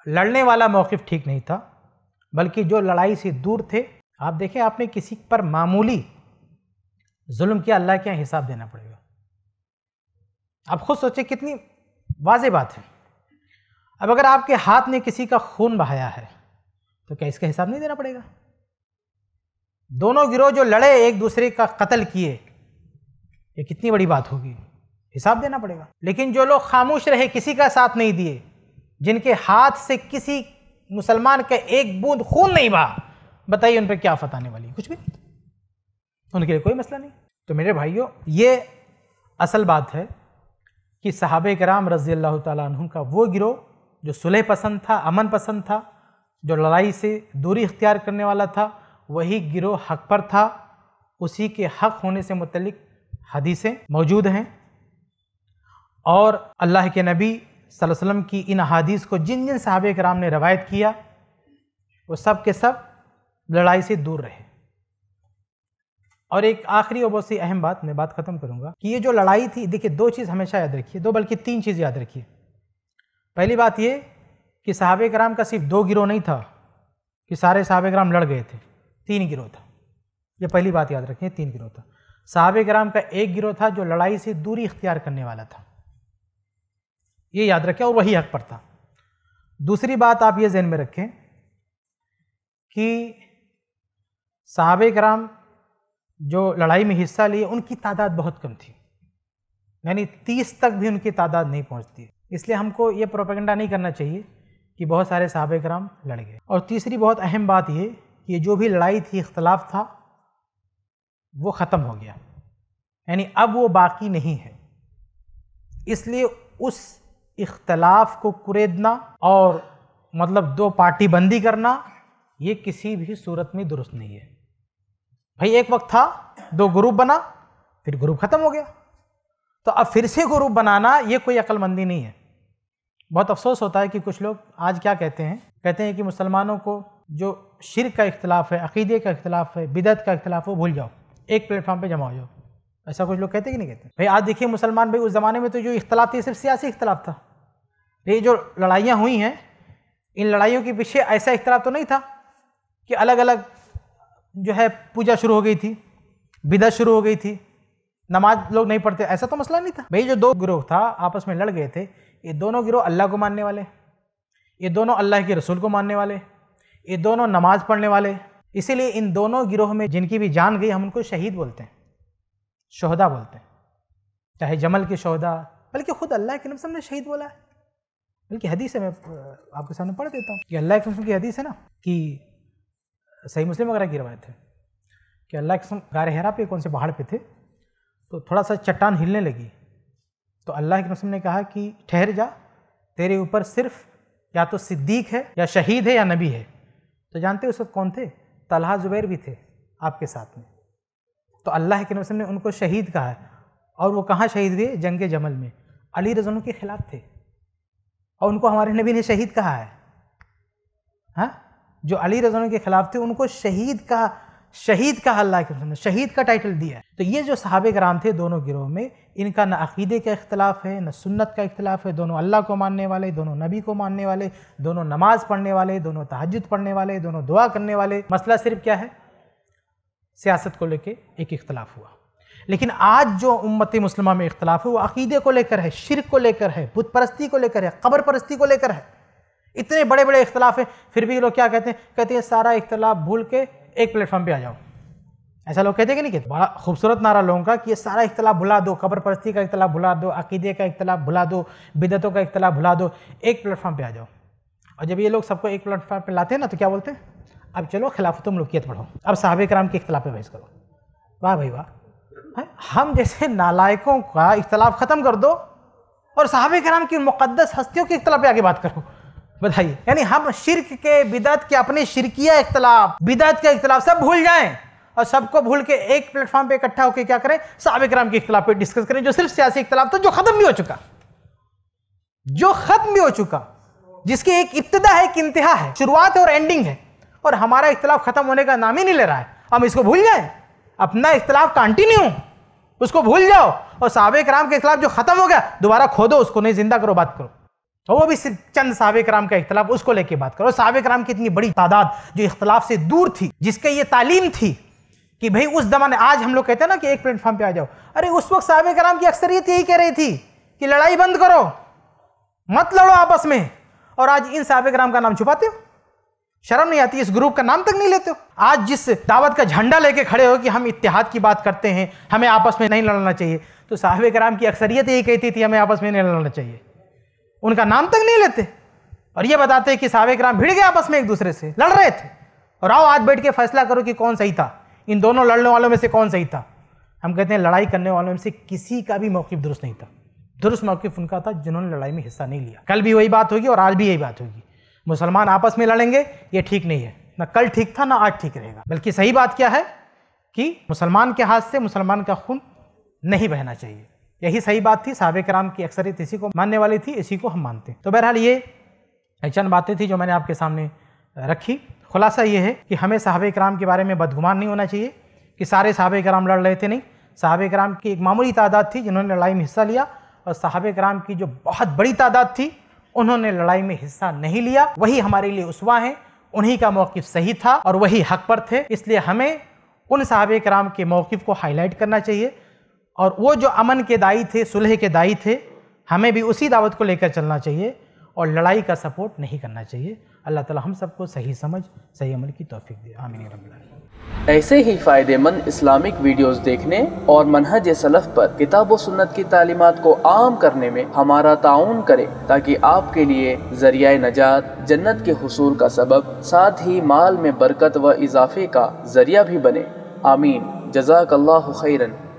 लड़ने वाला मौक़ ठीक नहीं था बल्कि जो लड़ाई से दूर थे आप देखें आपने किसी पर मामूली जुल्म किया अल्लाह के यहाँ हिसाब देना पड़ेगा आप खुद सोचें कितनी वाज बात है अब अगर आपके हाथ ने किसी का खून बहाया है तो क्या इसका हिसाब नहीं देना पड़ेगा दोनों गिरोह जो लड़े एक दूसरे का कत्ल किए ये कितनी बड़ी बात होगी हिसाब देना पड़ेगा लेकिन जो लोग खामोश रहे किसी का साथ नहीं दिए जिनके हाथ से किसी मुसलमान का एक बूंद खून नहीं बहा बताइए उन पर क्या आफत आने वाली कुछ भी नहीं उनके लिए कोई मसला नहीं तो मेरे भाइयों ये असल बात है कि सहाब कराम रज़ी अल्लाह तुम का वो गिरोह जो सुलह पसंद था अमन पसंद था जो लड़ाई से दूरी इख्तियार करने वाला था वही गिरोह हक पर था उसी के हक होने से मुतलिक हदीसें मौजूद हैं और अल्लाह के नबी वसल्लम की इन हदीस को जिन जिन साहब कराम ने रवायत किया वो सब के सब लड़ाई से दूर रहे और एक आखिरी और बहुत सी अहम बात मैं बात ख़त्म करूँगा कि ये जो लड़ाई थी देखिए दो चीज़ हमेशा याद रखिए दो बल्कि तीन चीज़ याद रखिए पहली बात ये कि साहब कराम का सिर्फ दो गिरोह नहीं था कि सारे साहब कराम लड़ गए थे तीन गिरोह था ये पहली बात याद रखें तीन गिरोह था साहब कराम का एक गिरोह था जो लड़ाई से दूरी इख्तियार करने वाला था ये याद रखें और वही हक पर था दूसरी बात आप ये जहन में रखें कि साहब कराम जो लड़ाई में हिस्सा लिए उनकी तादाद बहुत कम थी यानी तीस तक भी उनकी तादाद नहीं पहुंचती इसलिए हमको ये प्रोपेगेंडा नहीं करना चाहिए कि बहुत सारे साहब कराम लड़ गए और तीसरी बहुत अहम बात ये कि जो भी लड़ाई थी इख्तलाफ था वो ख़त्म हो गया यानी अब वो बाकी नहीं है इसलिए उस इख्तलाफ को कुरेदना और मतलब दो पार्टी बंदी करना ये किसी भी सूरत में दुरुस्त नहीं है भाई एक वक्त था दो ग्रुप बना फिर ग्रुप ख़त्म हो गया तो अब फिर से ग्रुप बनाना ये कोई अक्लमंदी नहीं है बहुत अफसोस होता है कि कुछ लोग आज क्या कहते हैं कहते हैं कि मुसलमानों को जो शिर का इख्तलाफ है अकीदे का इख्तलाफ है बिदत का इख्तलाफ वो भूल जाओ एक प्लेटफॉर्म पर जमा हो जाओ ऐसा कुछ लोग कहते कि नहीं कहते भाई आज देखिए मुसलमान भाई उस ज़माने में तो जो इख्तलाफ थी सिर्फ सियासी इख्तलाफ था ये जो लड़ाइयाँ हुई हैं इन लड़ाइयों के पीछे ऐसा इख्तलाफ तो नहीं था कि अलग अलग जो है पूजा शुरू हो गई थी बिदत शुरू हो गई थी नमाज लोग नहीं पढ़ते ऐसा तो मसला नहीं था भाई जो दो ग्रोह था आपस में लड़ गए थे ये दोनों गिरोह अल्लाह को मानने वाले ये दोनों अल्लाह के रसूल को मानने वाले ये दोनों नमाज़ पढ़ने वाले इसीलिए इन दोनों गिरोह में जिनकी भी जान गई हम उनको शहीद बोलते हैं शहदा बोलते हैं चाहे जमल के शहदा बल्कि खुद अल्लाह के नबी ने शहीद बोला है बल्कि हदीस है मैं आपके सामने पढ़ देता हूँ कि अल्लाह के नबी की हदीस है ना कि सही मुस्लिम वगैरह की रवायत है कि अल्लाह के गार हेरा पे कौन से पहाड़ पे थे तो थोड़ा सा चट्टान हिलने लगी तो अल्लाह के रसम ने कहा कि ठहर जा तेरे ऊपर सिर्फ या तो सिद्दीक है या शहीद है या नबी है तो जानते हो उस वक्त कौन थे तलहा ज़ुबैर भी थे आपके साथ में तो अल्लाह के नसम ने उनको शहीद कहा है और वो कहाँ शहीद हुए जंग जमल में अली रजन के ख़िलाफ़ थे और उनको हमारे नबी ने शहीद कहा है हाँ जो अली रजन के ख़िलाफ़ थे उनको शहीद कहा शहीद का अल्लाह के शहीद का टाइटल दिया है तो ये जो साहब कराम थे दोनों गिरोह में इनका ना अकीदे का इख्तलाफ है ना सुन्नत का इख्तलाफ है दोनों अल्लाह को मानने वाले दोनों नबी को मानने वाले दोनों नमाज़ पढ़ने वाले दोनों तहजद पढ़ने वाले दोनों दुआ करने वाले मसला सिर्फ क्या है सियासत को लेकर एक इख्तलाफ हुआ लेकिन आज जो उम्मत मुसलमान में इख्तलाफ है वो अकीदे को लेकर है शिरक को लेकर है बुत परस्ती को लेकर है कब्र परस्ती को लेकर है इतने बड़े बड़े इख्तलाफ हैं फिर भी लोग क्या कहते हैं कहते हैं सारा इख्तलाफ भूल के एक प्लेटफॉर्म पे आ जाओ ऐसा लोग कहते हैं कि नहीं कहते बड़ा खूबसूरत नारा लोगों का कि ये सारा इख्तलाफ भुला दो कबर परस्ती का इख्तलाफ भुला दो अकीदे का इख्तलाफ भुला दो बिदतों का इख्तलाफ भुला दो एक प्लेटफॉर्म पे आ जाओ और जब ये लोग सबको एक प्लेटफॉर्म पे लाते हैं ना तो क्या बोलते हैं अब चलो खिलाफ तुम लुकियत पढ़ो अब साहब कराम के इख्तलाफ पे बहस करो वाह भाई वाह हम जैसे नालायकों का इख्तलाफ ख़त्म कर दो और साहब कराम की मुक़दस हस्तियों के इख्तलाफ पे आगे बात करो बताइए यानी हम शिरक के बिदत के अपने शिरकिया इख्तलाफ बिदत के इख्तलाफ सब भूल जाएं और सबको भूल के एक प्लेटफॉर्म पे इकट्ठा होकर क्या करें साहब कराम के इख्तलाफ पे डिस्कस करें जो सिर्फ सियासी इख्तलाफ था जो ख़त्म भी हो चुका जो ख़त्म भी हो चुका जिसकी एक इब्तदा है एक इंतहा है शुरुआत है और एंडिंग है और हमारा इख्तलाफ ख़त्म होने का नाम ही नहीं ले रहा है हम इसको भूल जाए अपना इख्तलाफ कंटिन्यू उसको भूल जाओ और साहब राम के खिलाफ जो ख़त्म हो गया दोबारा खोदो उसको नहीं ज़िंदा करो बात करो तो वो भी सिर्फ चंद साबिक कराम का इख्तलाफ उसको लेके बात करो साबिक कराम की इतनी बड़ी तादाद जो इख्तलाफ से दूर थी जिसके ये तालीम थी कि भाई उस जमाने आज हम लोग कहते हैं ना कि एक प्लेटफॉर्म पे आ जाओ अरे उस वक्त साबिक राम की अक्सरियत यही कह रही थी कि लड़ाई बंद करो मत लड़ो आपस में और आज इन साबिक कराम का नाम छुपाते हो शर्म नहीं आती इस ग्रुप का नाम तक नहीं लेते हो आज जिस दावत का झंडा लेके खड़े हो कि हम इतिहाद की बात करते हैं हमें आपस में नहीं लड़ना चाहिए तो साहब कराम की अक्सरियत यही कहती थी हमें आपस में नहीं लड़ना चाहिए उनका नाम तक नहीं लेते और ये बताते कि सावे राम भिड़ गए आपस में एक दूसरे से लड़ रहे थे और आओ आज बैठ के फैसला करो कि कौन सही था इन दोनों लड़ने वालों में से कौन सही था हम कहते हैं लड़ाई करने वालों में से किसी का भी मौक़ दुरुस्त नहीं था दुरुस्त मौक़ उनका था जिन्होंने लड़ाई में हिस्सा नहीं लिया कल भी वही बात होगी और आज भी यही बात होगी मुसलमान आपस में लड़ेंगे ये ठीक नहीं है ना कल ठीक था ना आज ठीक रहेगा बल्कि सही बात क्या है कि मुसलमान के हाथ से मुसलमान का खून नहीं बहना चाहिए यही सही बात थी साहब कराम की अक्सरियत इसी को मानने वाली थी इसी को हम मानते हैं तो बहरहाल ये चंद बातें थी जो मैंने आपके सामने रखी खुलासा ये है कि हमें साहब कराम के बारे में बदगुमान नहीं होना चाहिए कि सारे साहब कराम लड़ रहे थे नहीं साहब कराम की एक मामूली तादाद थी जिन्होंने लड़ाई में हिस्सा लिया और साहब कराम की जो बहुत बड़ी तादाद थी उन्होंने लड़ाई में हिस्सा नहीं लिया वही हमारे लिए उसवा हैं उन्हीं का मौक़ सही था और वही हक पर थे इसलिए हमें उन साहब कराम के मौक़ को हाईलाइट करना चाहिए और वो जो अमन के दाई थे सुलह के दाई थे हमें भी उसी दावत को लेकर चलना चाहिए और लड़ाई का सपोर्ट नहीं करना चाहिए अल्लाह ताला हम सबको सही समझ सही अमल की तोफ़ी दे आमिन ऐसे ही फ़ायदेमंद इस्लामिक वीडियोस देखने और मनहज सलफ़ पर किताब व सुन्नत की तालीमत को आम करने में हमारा ताउन करें ताकि आपके लिए जरिया नजात जन्नत के हसूल का सबब साथ ही माल में बरकत व इजाफे का जरिया भी बने आमीन जजाक खैरन